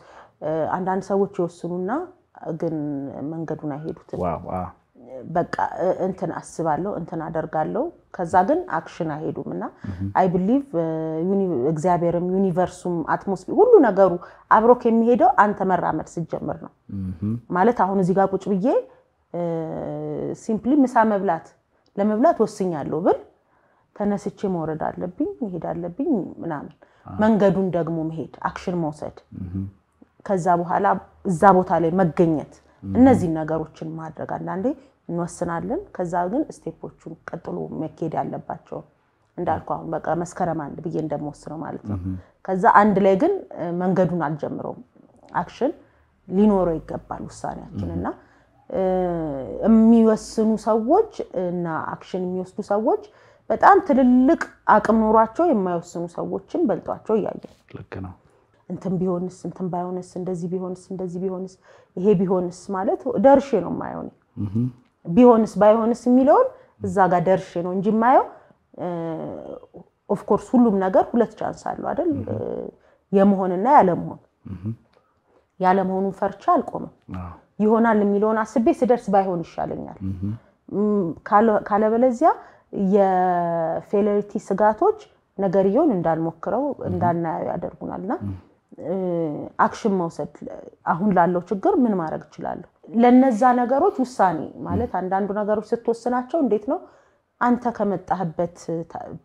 አንዳንድ ሰዎች ይወስኑና ግን መንገዱን አይሄዱትም። በቃ እንትን አስባለሁ እንትን አደርጋለሁ። ከዛ ግን አክሽን አይሄዱም እና አይ ብሊቭ እግዚአብሔርም ዩኒቨርሱም አትሞስፌ ሁሉ ነገሩ አብሮክ የሚሄደው አንተ መራመድ ስትጀምር ነው። ማለት አሁን እዚህ ጋር ቁጭ ብዬ ሲምፕሊ ምሳ መብላት ለመብላት ወስኛለሁ ብል ተነስቼ መውረድ አለብኝ መሄድ አለብኝ ምናምን መንገዱን ደግሞ መሄድ አክሽን መውሰድ ከዛ በኋላ እዛ ቦታ ላይ መገኘት እነዚህን ነገሮችን ማድረግ አንዳንዴ እንወስናለን። ከዛ ግን ስቴፖቹን ቀጥሎ መኬድ ያለባቸው እንዳልኩ አሁን በቃ መስከረም አንድ ብዬ እንደምወስነው ማለት ነው። ከዛ አንድ ላይ ግን መንገዱን አልጀምረውም። አክሽን ሊኖረው ይገባል ውሳኔያችን እና የሚወስኑ ሰዎች እና አክሽን የሚወስዱ ሰዎች በጣም ትልልቅ አቅም ኖሯቸው የማይወስኑ ሰዎችን በልጧቸው እያየ ልክ ነው። እንትን ቢሆንስ እንትን ባይሆንስ እንደዚህ ቢሆንስ እንደዚህ ቢሆንስ ይሄ ቢሆንስ ማለት ደርሼ ነው የማይሆን ቢሆንስ ባይሆንስ የሚለውን እዛ ጋር ደርሼ ነው እንጂ የማየው። ኦፍኮርስ ሁሉም ነገር ሁለት ቻንስ አለው አይደል? የመሆንና ያለመሆን። ያለመሆኑን ፈርቻ አልቆምም። ይሆናል የሚለውን አስቤ ስደርስ ባይሆን ይሻለኛል። ካለበለዚያ የፌለሪቲ ስጋቶች ነገርየውን እንዳልሞክረው እንዳናየው ያደርጉናል አክሽን መውሰድ አሁን ላለው ችግር ምን ማድረግ እችላለሁ? ለነዛ ነገሮች ውሳኔ ማለት አንዳንዱ ነገሮች ስትወስናቸው እንዴት ነው አንተ ከመጣህበት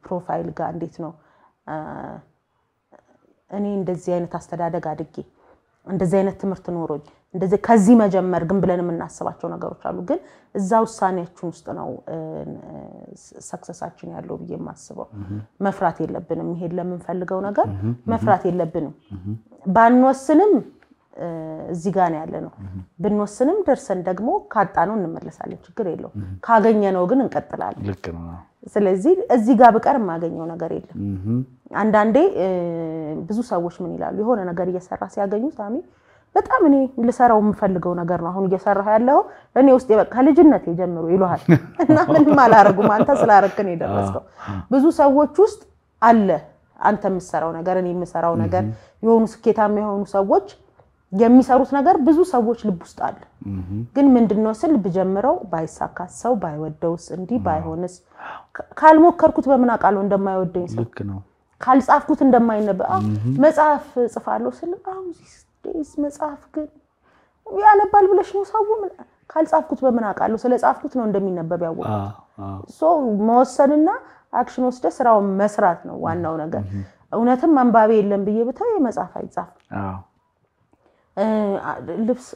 ፕሮፋይል ጋር እንዴት ነው እኔ እንደዚህ አይነት አስተዳደግ አድጌ እንደዚህ አይነት ትምህርት ኖሮኝ እንደዚህ ከዚህ መጀመር ግን ብለን የምናስባቸው ነገሮች አሉ። ግን እዛ ውሳኔያችን ውስጥ ነው ሰክሰሳችን ያለው ብዬ የማስበው። መፍራት የለብንም። ይሄን ለምንፈልገው ነገር መፍራት የለብንም። ባንወስንም እዚህ ጋር ያለ ነው። ብንወስንም ደርሰን ደግሞ ካጣ ነው እንመለሳለን። ችግር የለው። ካገኘ ነው ግን እንቀጥላለን። ስለዚህ እዚህ ጋር ብቀር የማገኘው ነገር የለም። አንዳንዴ ብዙ ሰዎች ምን ይላሉ፣ የሆነ ነገር እየሰራ ሲያገኙ ሳሚ በጣም እኔ ልሰራው የምፈልገው ነገር ነው። አሁን እየሰራ ያለው እኔ ውስጥ ከልጅነት የጀምሩ ይሉሃል (laughs) እና ምንም አላረጉም። አንተ ስላረክን የደረስከው ብዙ ሰዎች ውስጥ አለ። አንተ የምሰራው ነገር፣ እኔ የምሰራው ነገር፣ የሆኑ ስኬታማ የሆኑ ሰዎች የሚሰሩት ነገር ብዙ ሰዎች ልብ ውስጥ አለ። ግን ምንድነው ስል ብጀምረው ባይሳካት፣ ሰው ባይወደውስ፣ እንዲህ ባይሆንስ፣ ካልሞከርኩት በምን አውቃለሁ እንደማይወደኝ ሰው፣ ካልጻፍኩት እንደማይነበብ መጽሐፍ ጽፋለሁ ስል ቅዱስ መጽሐፍ ግን ያነባል ብለሽ ነው ሰው ምን ካልጻፍኩት በምን አውቃለሁ? ስለ ጻፍኩት ነው እንደሚነበብ ያወቅኩት። ሶ መወሰንና አክሽን ወስደ ስራውን መስራት ነው ዋናው ነገር። እውነትም አንባቢ የለም ብዬ ብታይ የመጽሐፍ አይጻፍ ልብስ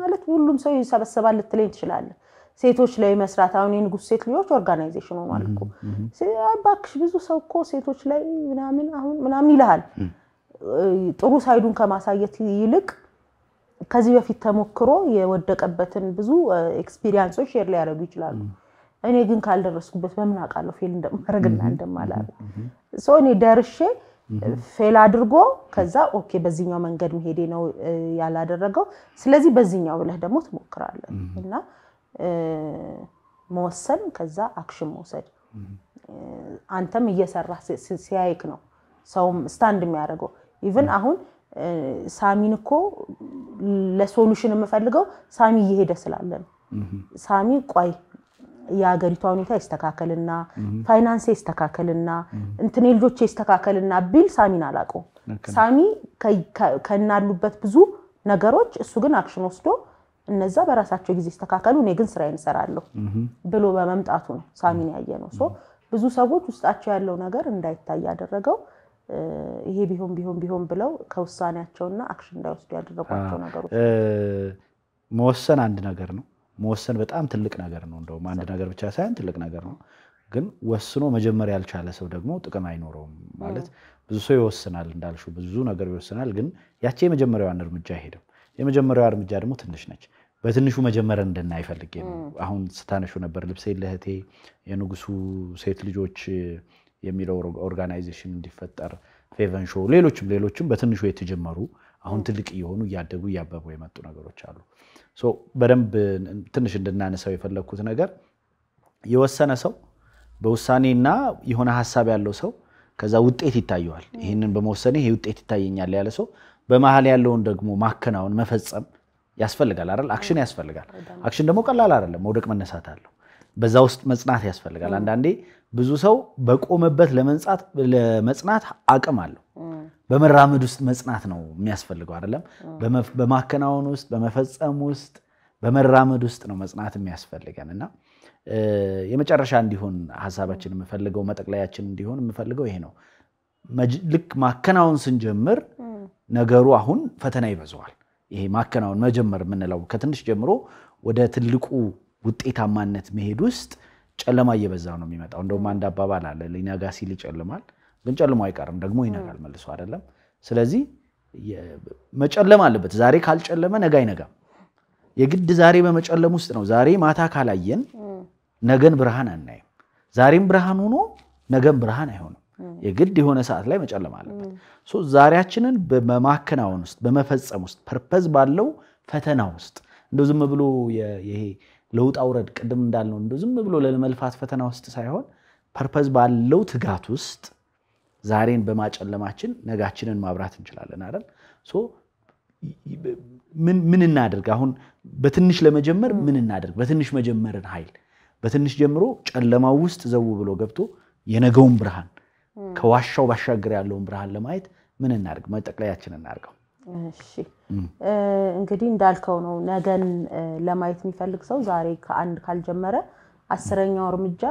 ማለት ሁሉም ሰው ይሰበሰባል ልትለኝ ትችላለህ። ሴቶች ላይ መስራት አሁን የንጉስ ሴት ልጆች ኦርጋናይዜሽን ሆኗል እኮ እባክሽ ብዙ ሰው እኮ ሴቶች ላይ ምናምን አሁን ምናምን ይልሃል ጥሩ ሳይዱን ከማሳየት ይልቅ ከዚህ በፊት ተሞክሮ የወደቀበትን ብዙ ኤክስፒሪያንሶች ሼር ሊያደርጉ ይችላሉ። እኔ ግን ካልደረስኩበት በምን አውቃለሁ ፌል እንደማደርግና እንደማላደርግ። እኔ ደርሼ ፌል አድርጎ ከዛ ኦኬ በዚህኛው መንገድ መሄዴ ነው ያላደረገው፣ ስለዚህ በዚህኛው ብለህ ደግሞ ትሞክራለህ እና መወሰን፣ ከዛ አክሽን መውሰድ አንተም እየሰራ ሲያይክ ነው ሰውም ስታንድ የሚያደርገው ኢቨን አሁን ሳሚን እኮ ለሶሉሽን የምፈልገው ሳሚ እየሄደ ስላለ ነው። ሳሚ ቆይ የሀገሪቷ ሁኔታ ይስተካከልና ፋይናንስ ይስተካከልና እንትኔ ልጆች ይስተካከልና ቢል ሳሚን አላውቀውም። ሳሚ ከናሉበት ብዙ ነገሮች እሱ ግን አክሽን ወስዶ እነዛ በራሳቸው ጊዜ ይስተካከሉ፣ እኔ ግን ስራዬን እሰራለሁ ብሎ በመምጣቱ ነው ሳሚን ያየ ነው። ብዙ ሰዎች ውስጣቸው ያለው ነገር እንዳይታይ ያደረገው ይሄ ቢሆን ቢሆን ቢሆን ብለው ከውሳኔያቸውና አክሽን እንዳይወስዱ ያደረጓቸው ነገሮች መወሰን አንድ ነገር ነው። መወሰን በጣም ትልቅ ነገር ነው። እንደውም አንድ ነገር ብቻ ሳይሆን ትልቅ ነገር ነው። ግን ወስኖ መጀመሪያ ያልቻለ ሰው ደግሞ ጥቅም አይኖረውም ማለት ብዙ ሰው ይወስናል እንዳልሽው ብዙ ነገር ይወስናል። ግን ያቺ የመጀመሪያዋን እርምጃ አይሄድም። የመጀመሪያዋ እርምጃ ደግሞ ትንሽ ነች። በትንሹ መጀመር እንድናይፈልግ ነው። አሁን ስታነሹ ነበር ልብሴ ለእህቴ የንጉሱ ሴት ልጆች የሚለው ኦርጋናይዜሽን እንዲፈጠር ፌቨን ሾው፣ ሌሎችም ሌሎችም በትንሹ የተጀመሩ አሁን ትልቅ እየሆኑ እያደጉ እያበቡ የመጡ ነገሮች አሉ። በደንብ ትንሽ እንድናነሳው የፈለግኩት ነገር የወሰነ ሰው በውሳኔና የሆነ ሀሳብ ያለው ሰው ከዛ ውጤት ይታየዋል። ይህንን በመወሰን ይሄ ውጤት ይታየኛል ያለ ሰው በመሀል ያለውን ደግሞ ማከናወን መፈጸም ያስፈልጋል አይደል? አክሽን ያስፈልጋል። አክሽን ደግሞ ቀላል አይደለም፣ መውደቅ መነሳት አለው። በዛ ውስጥ መጽናት ያስፈልጋል። አንዳንዴ ብዙ ሰው በቆመበት ለመጽናት አቅም አለው። በመራመድ ውስጥ መጽናት ነው የሚያስፈልገው አይደለም። በማከናወን ውስጥ፣ በመፈጸም ውስጥ፣ በመራመድ ውስጥ ነው መጽናት የሚያስፈልገን እና የመጨረሻ እንዲሆን ሀሳባችን የምፈልገው መጠቅለያችን እንዲሆን የምፈልገው ይሄ ነው። ልክ ማከናወን ስንጀምር ነገሩ አሁን ፈተና ይበዛዋል። ይሄ ማከናወን መጀመር የምንለው ከትንሽ ጀምሮ ወደ ትልቁ ውጤታማነት መሄድ ውስጥ ጨለማ እየበዛ ነው የሚመጣው። እንደውም አንድ አባባል አለ ሊነጋ ሲል ይጨልማል፣ ግን ጨልሞ አይቀርም ደግሞ ይነጋል መልሶ አይደለም። ስለዚህ መጨለም አለበት። ዛሬ ካልጨለመ ነገ አይነጋም። የግድ ዛሬ በመጨለም ውስጥ ነው። ዛሬ ማታ ካላየን ነገን ብርሃን አናይም። ዛሬም ብርሃን ሆኖ ነገን ብርሃን አይሆንም። የግድ የሆነ ሰዓት ላይ መጨለም አለበት። ዛሬያችንን በማከናወን ውስጥ በመፈጸም ውስጥ ፐርፐዝ ባለው ፈተና ውስጥ እንደው ዝም ብሎ ይሄ ለውጥ አውረድ ቅድም እንዳልነው እንደ ዝም ብሎ ለመልፋት ፈተና ውስጥ ሳይሆን ፐርፐዝ ባለው ትጋት ውስጥ ዛሬን በማጨለማችን ነጋችንን ማብራት እንችላለን አይደል? ምን እናደርግ አሁን በትንሽ ለመጀመር ምን እናደርግ? በትንሽ መጀመርን ኃይል በትንሽ ጀምሮ ጨለማው ውስጥ ዘው ብሎ ገብቶ የነገውን ብርሃን ከዋሻው ባሻገር ያለውን ብርሃን ለማየት ምን እናደርግ? መጠቅለያችን እናደርገው። እሺ እንግዲህ እንዳልከው ነው። ነገን ለማየት የሚፈልግ ሰው ዛሬ ከአንድ ካልጀመረ አስረኛው እርምጃ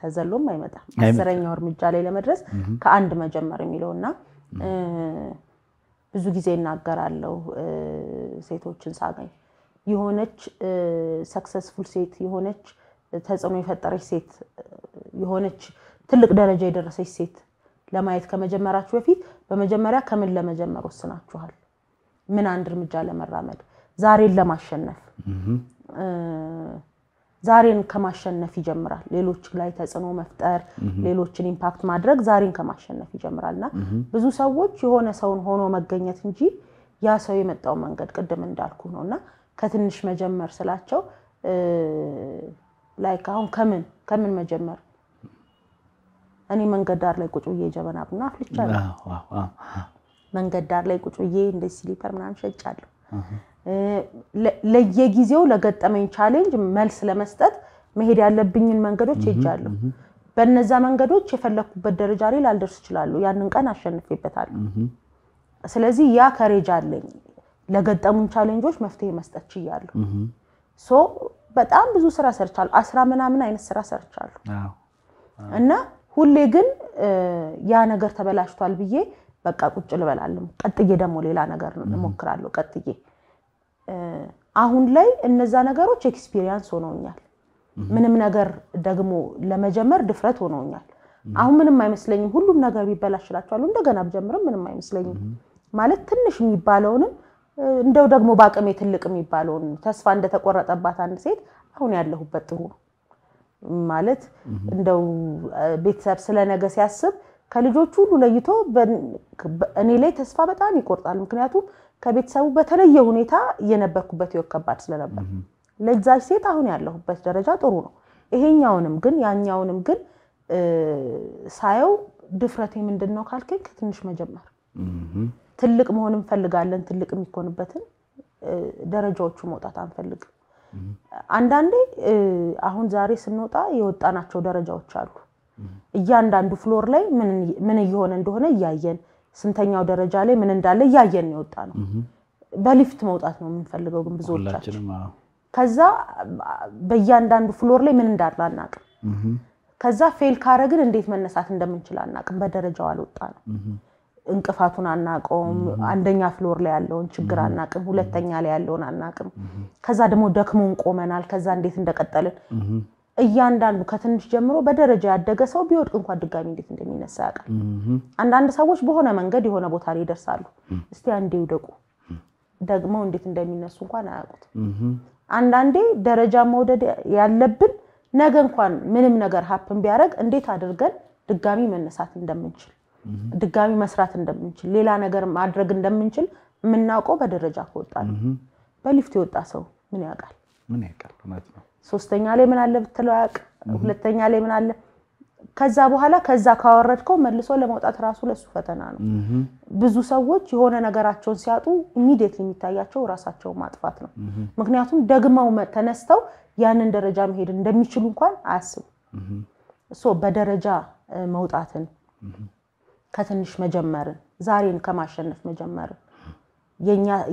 ተዘሎም አይመጣም። አስረኛው እርምጃ ላይ ለመድረስ ከአንድ መጀመር የሚለው እና ብዙ ጊዜ እናገራለሁ ሴቶችን ሳገኝ የሆነች ሰክሰስፉል ሴት የሆነች ተጽዕኖ የፈጠረች ሴት የሆነች ትልቅ ደረጃ የደረሰች ሴት ለማየት ከመጀመራችሁ በፊት በመጀመሪያ ከምን ለመጀመር ወስናችኋል? ምን አንድ እርምጃ ለመራመድ ዛሬን ለማሸነፍ ዛሬን ከማሸነፍ ይጀምራል። ሌሎች ላይ ተጽዕኖ መፍጠር፣ ሌሎችን ኢምፓክት ማድረግ ዛሬን ከማሸነፍ ይጀምራል እና ብዙ ሰዎች የሆነ ሰውን ሆኖ መገኘት እንጂ ያ ሰው የመጣው መንገድ ቅድም እንዳልኩ ነው እና ከትንሽ መጀመር ስላቸው ላይክ አሁን ከምን ከምን መጀመር እኔ መንገድ ዳር ላይ ቁጭ ብዬ ጀበና ቡና አፍልቻለሁ። መንገድ ዳር ላይ ቁጭ ብዬ እንደ ስሊፐር ምናምን ሸጫለሁ። ለየጊዜው ለገጠመኝ ቻሌንጅ መልስ ለመስጠት መሄድ ያለብኝን መንገዶች ሄጃለሁ። በእነዛ መንገዶች የፈለግኩበት ደረጃ ላይ ላልደርስ እችላለሁ። ያንን ቀን አሸንፌበታለሁ። ስለዚህ ያ ከሬጅ አለኝ። ለገጠሙን ቻሌንጆች መፍትሄ መስጠት ችያለሁ። ሶ በጣም ብዙ ስራ ሰርቻለሁ። አስራ ምናምን አይነት ስራ ሰርቻለሁ እና ሁሌ ግን ያ ነገር ተበላሽቷል ብዬ በቃ ቁጭ ልበላለሁ። ቀጥዬ ደግሞ ሌላ ነገር እሞክራለሁ። ቀጥዬ አሁን ላይ እነዛ ነገሮች ኤክስፒሪየንስ ሆነውኛል። ምንም ነገር ደግሞ ለመጀመር ድፍረት ሆነውኛል። አሁን ምንም አይመስለኝም። ሁሉም ነገር ቢበላሽ እንደገና ብጀምርም ምንም አይመስለኝም። ማለት ትንሽ የሚባለውንም እንደው ደግሞ በአቅሜ ትልቅ የሚባለውን ተስፋ እንደተቆረጠባት አንድ ሴት አሁን ያለሁበት ጥሩ ነው። ማለት እንደው ቤተሰብ ስለ ነገ ሲያስብ ከልጆቹ ሁሉ ለይቶ እኔ ላይ ተስፋ በጣም ይቆርጣል። ምክንያቱም ከቤተሰቡ በተለየ ሁኔታ እየነበርኩበት ህይወት ከባድ ስለነበር ለዛች ሴት አሁን ያለሁበት ደረጃ ጥሩ ነው። ይሄኛውንም ግን ያኛውንም ግን ሳየው ድፍረቴ ምንድን ነው ካልከኝ ከትንሽ መጀመር ትልቅ መሆን እንፈልጋለን። ትልቅ የሚኮንበትን ደረጃዎቹ መውጣት አንፈልግም። አንዳንዴ አሁን ዛሬ ስንወጣ የወጣናቸው ደረጃዎች አሉ። እያንዳንዱ ፍሎር ላይ ምን እየሆነ እንደሆነ እያየን ስንተኛው ደረጃ ላይ ምን እንዳለ እያየን የወጣ ነው። በሊፍት መውጣት ነው የምንፈልገው፣ ግን ብዙዎቻችን ከዛ በእያንዳንዱ ፍሎር ላይ ምን እንዳለ አናቅም። ከዛ ፌል ካረግን እንዴት መነሳት እንደምንችል አናቅም። በደረጃው አልወጣ ነው እንቅፋቱን አናቀውም። አንደኛ ፍሎር ላይ ያለውን ችግር አናቅም፣ ሁለተኛ ላይ ያለውን አናቅም። ከዛ ደግሞ ደክሞን ቆመናል። ከዛ እንዴት እንደቀጠልን እያንዳንዱ ከትንሽ ጀምሮ በደረጃ ያደገ ሰው ቢወድቅ እንኳን ድጋሚ እንዴት እንደሚነሳ ያውቃል። አንዳንድ ሰዎች በሆነ መንገድ የሆነ ቦታ ላይ ይደርሳሉ። እስቲ አንዴ ይውደቁ፣ ደግመው እንዴት እንደሚነሱ እንኳን አያውቁት። አንዳንዴ ደረጃ መውደድ ያለብን ነገ እንኳን ምንም ነገር ሀፕን ቢያደርግ እንዴት አድርገን ድጋሚ መነሳት እንደምንችል ድጋሚ መስራት እንደምንችል፣ ሌላ ነገር ማድረግ እንደምንችል የምናውቀው በደረጃ ከወጣ ነው። በሊፍት የወጣ ሰው ምን ያውቃል? ምን ያውቃል? እውነት ነው። ሶስተኛ ላይ ምን አለ ብትለው ያውቅ፣ ሁለተኛ ላይ ምን አለ ከዛ በኋላ ከዛ ካወረድከው መልሶ ለመውጣት ራሱ ለሱ ፈተና ነው። ብዙ ሰዎች የሆነ ነገራቸውን ሲያጡ ኢሚዲየት የሚታያቸው ራሳቸውን ማጥፋት ነው። ምክንያቱም ደግመው ተነስተው ያንን ደረጃ መሄድ እንደሚችሉ እንኳን አያስቡ። እሶ በደረጃ መውጣትን ከትንሽ መጀመርን ዛሬን ከማሸነፍ መጀመርን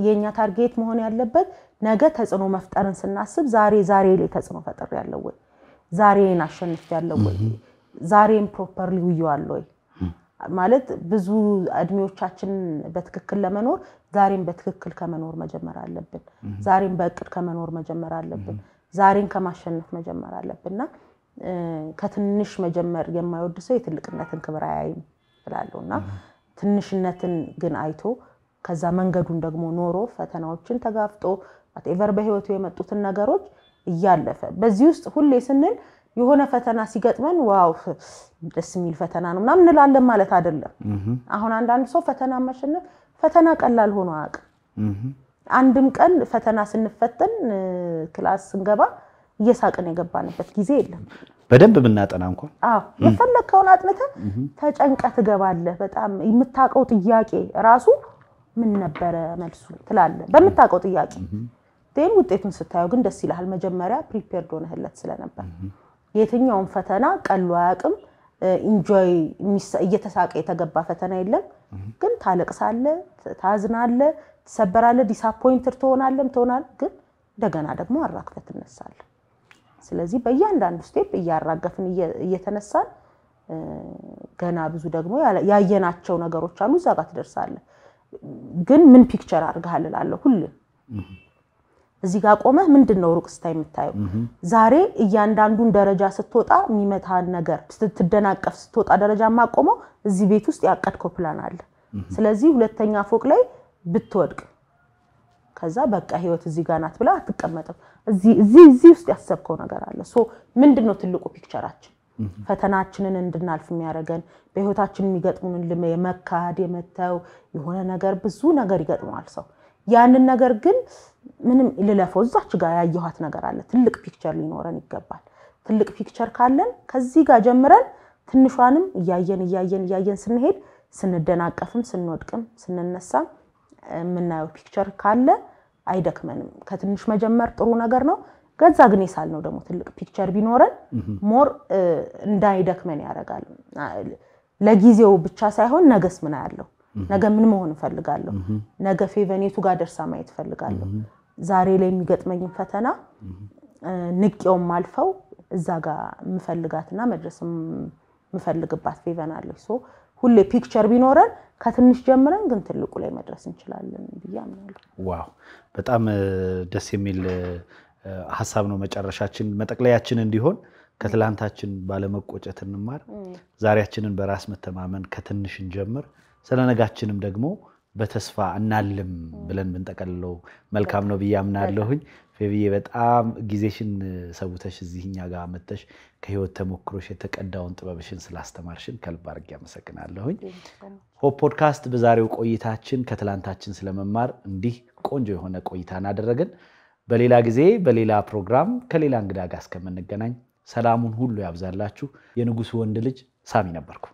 የእኛ ታርጌት መሆን ያለበት ነገ ተጽዕኖ መፍጠርን ስናስብ ዛሬ ዛሬ ላይ ተጽዕኖ ፈጥር ያለው ወይ ዛሬን አሸንፍ ያለው ወይ ዛሬን ፕሮፐርሊ ውየዋለሁ ወይ ማለት ብዙ እድሜዎቻችን በትክክል ለመኖር ዛሬን በትክክል ከመኖር መጀመር አለብን። ዛሬን በእቅድ ከመኖር መጀመር አለብን። ዛሬን ከማሸነፍ መጀመር አለብን እና ከትንሽ መጀመር የማይወድ ሰው የትልቅነትን ክብር አያይም። እላለሁ እና ትንሽነትን ግን አይቶ ከዛ መንገዱን ደግሞ ኖሮ ፈተናዎችን ተጋፍጦ ቴቨር በህይወቱ የመጡትን ነገሮች እያለፈ በዚህ ውስጥ ሁሌ ስንል የሆነ ፈተና ሲገጥመን ዋው ደስ የሚል ፈተና ነው ምናምን እንላለን ማለት አይደለም። አሁን አንዳንድ ሰው ፈተና መሸነፍ ፈተና ቀላል ሆኖ አያውቅም። አንድም ቀን ፈተና ስንፈተን ክላስ ስንገባ እየሳቅን የገባንበት ጊዜ የለም። በደንብ ብናጠና እንኳን የፈለግከውን አጥንተህ ተጨንቀ ትገባለህ። በጣም የምታውቀው ጥያቄ ራሱ ምን ነበረ መልሱ ትላለህ። በምታውቀው ጥያቄ ን ውጤቱን ስታየው ግን ደስ ይልሃል። መጀመሪያ ፕሪፔርድ ሆነህለት ስለነበር የትኛውን ፈተና ቀሎ አያውቅም። ኢንጆይ እየተሳቀ የተገባ ፈተና የለም። ግን ታለቅሳለህ፣ ታዝናለህ፣ ትሰበራለህ፣ ዲስአፖይንትድ ትሆናለም ትሆናል። ግን እንደገና ደግሞ አራክተህ ትነሳለህ። ስለዚህ በእያንዳንዱ ስቴፕ እያራገፍን እየተነሳን ገና ብዙ ደግሞ ያየናቸው ነገሮች አሉ። እዛ ጋር ትደርሳለህ። ግን ምን ፒክቸር አድርገሃል እላለሁ ሁሌ እዚህ ጋር ቆመህ ምንድን ነው ሩቅ ስታይ የምታየው? ዛሬ እያንዳንዱን ደረጃ ስትወጣ የሚመታን ነገር ስትደናቀፍ ስትወጣ ደረጃ ማቆመው እዚህ ቤት ውስጥ ያቀድከው ፕላን አለ። ስለዚህ ሁለተኛ ፎቅ ላይ ብትወድቅ ከዛ በቃ ህይወት እዚህ ጋር ናት ብላ አትቀመጥም። እዚህ እዚህ ውስጥ ያሰብከው ነገር አለ። ሶ ምንድን ነው ትልቁ ፒክቸራችን? ፈተናችንን እንድናልፍ የሚያደርገን በህይወታችን የሚገጥሙን የመካድ የመተው የሆነ ነገር ብዙ ነገር ይገጥመዋል ሰው ያንን ነገር ግን ምንም ልለፈው እዛች ጋር ያየኋት ነገር አለ። ትልቅ ፒክቸር ሊኖረን ይገባል። ትልቅ ፒክቸር ካለን ከዚህ ጋር ጀምረን ትንሿንም እያየን እያየን እያየን ስንሄድ ስንደናቀፍም ስንወድቅም ስንነሳም የምናየው ፒክቸር ካለ አይደክመንም። ከትንሽ መጀመር ጥሩ ነገር ነው። ገዛ ግን የሳል ነው ደግሞ ትልቅ ፒክቸር ቢኖረን ሞር እንዳይደክመን ያደርጋል። ለጊዜው ብቻ ሳይሆን ነገስ ምን አያለሁ፣ ነገ ምን መሆን እፈልጋለሁ፣ ነገ ፌቨኔቱ ጋር ደርሳ ማየት እፈልጋለሁ፣ ዛሬ ላይ የሚገጥመኝ ፈተና ንቄውም አልፈው እዛ ጋር የምፈልጋትና መድረስ የምፈልግባት ፌቨን አለች። ሁሌ ፒክቸር ቢኖረን ከትንሽ ጀምረን ግን ትልቁ ላይ መድረስ እንችላለን ብዬ አምናለሁ። ዋው በጣም ደስ የሚል ሀሳብ ነው። መጨረሻችን መጠቅለያችን እንዲሆን ከትላንታችን ባለመቆጨት እንማር፣ ዛሬያችንን በራስ መተማመን ከትንሽ እንጀምር፣ ስለነጋችንም ደግሞ በተስፋ እናልም ብለን ብንጠቀልለው መልካም ነው ብዬ አምናለሁኝ። ፌብዬ በጣም ጊዜሽን ሰውተሽ እዚህኛ ጋር መተሽ ከህይወት ተሞክሮሽ የተቀዳውን ጥበብሽን ስላስተማርሽን ከልብ አድርጌ አመሰግናለሁኝ። ሆፕ ፖድካስት በዛሬው ቆይታችን ከትላንታችን ስለመማር እንዲህ ቆንጆ የሆነ ቆይታ እናደረግን በሌላ ጊዜ በሌላ ፕሮግራም ከሌላ እንግዳ ጋር እስከምንገናኝ ሰላሙን ሁሉ ያብዛላችሁ። የንጉሱ ወንድ ልጅ ሳሚ ነበርኩ።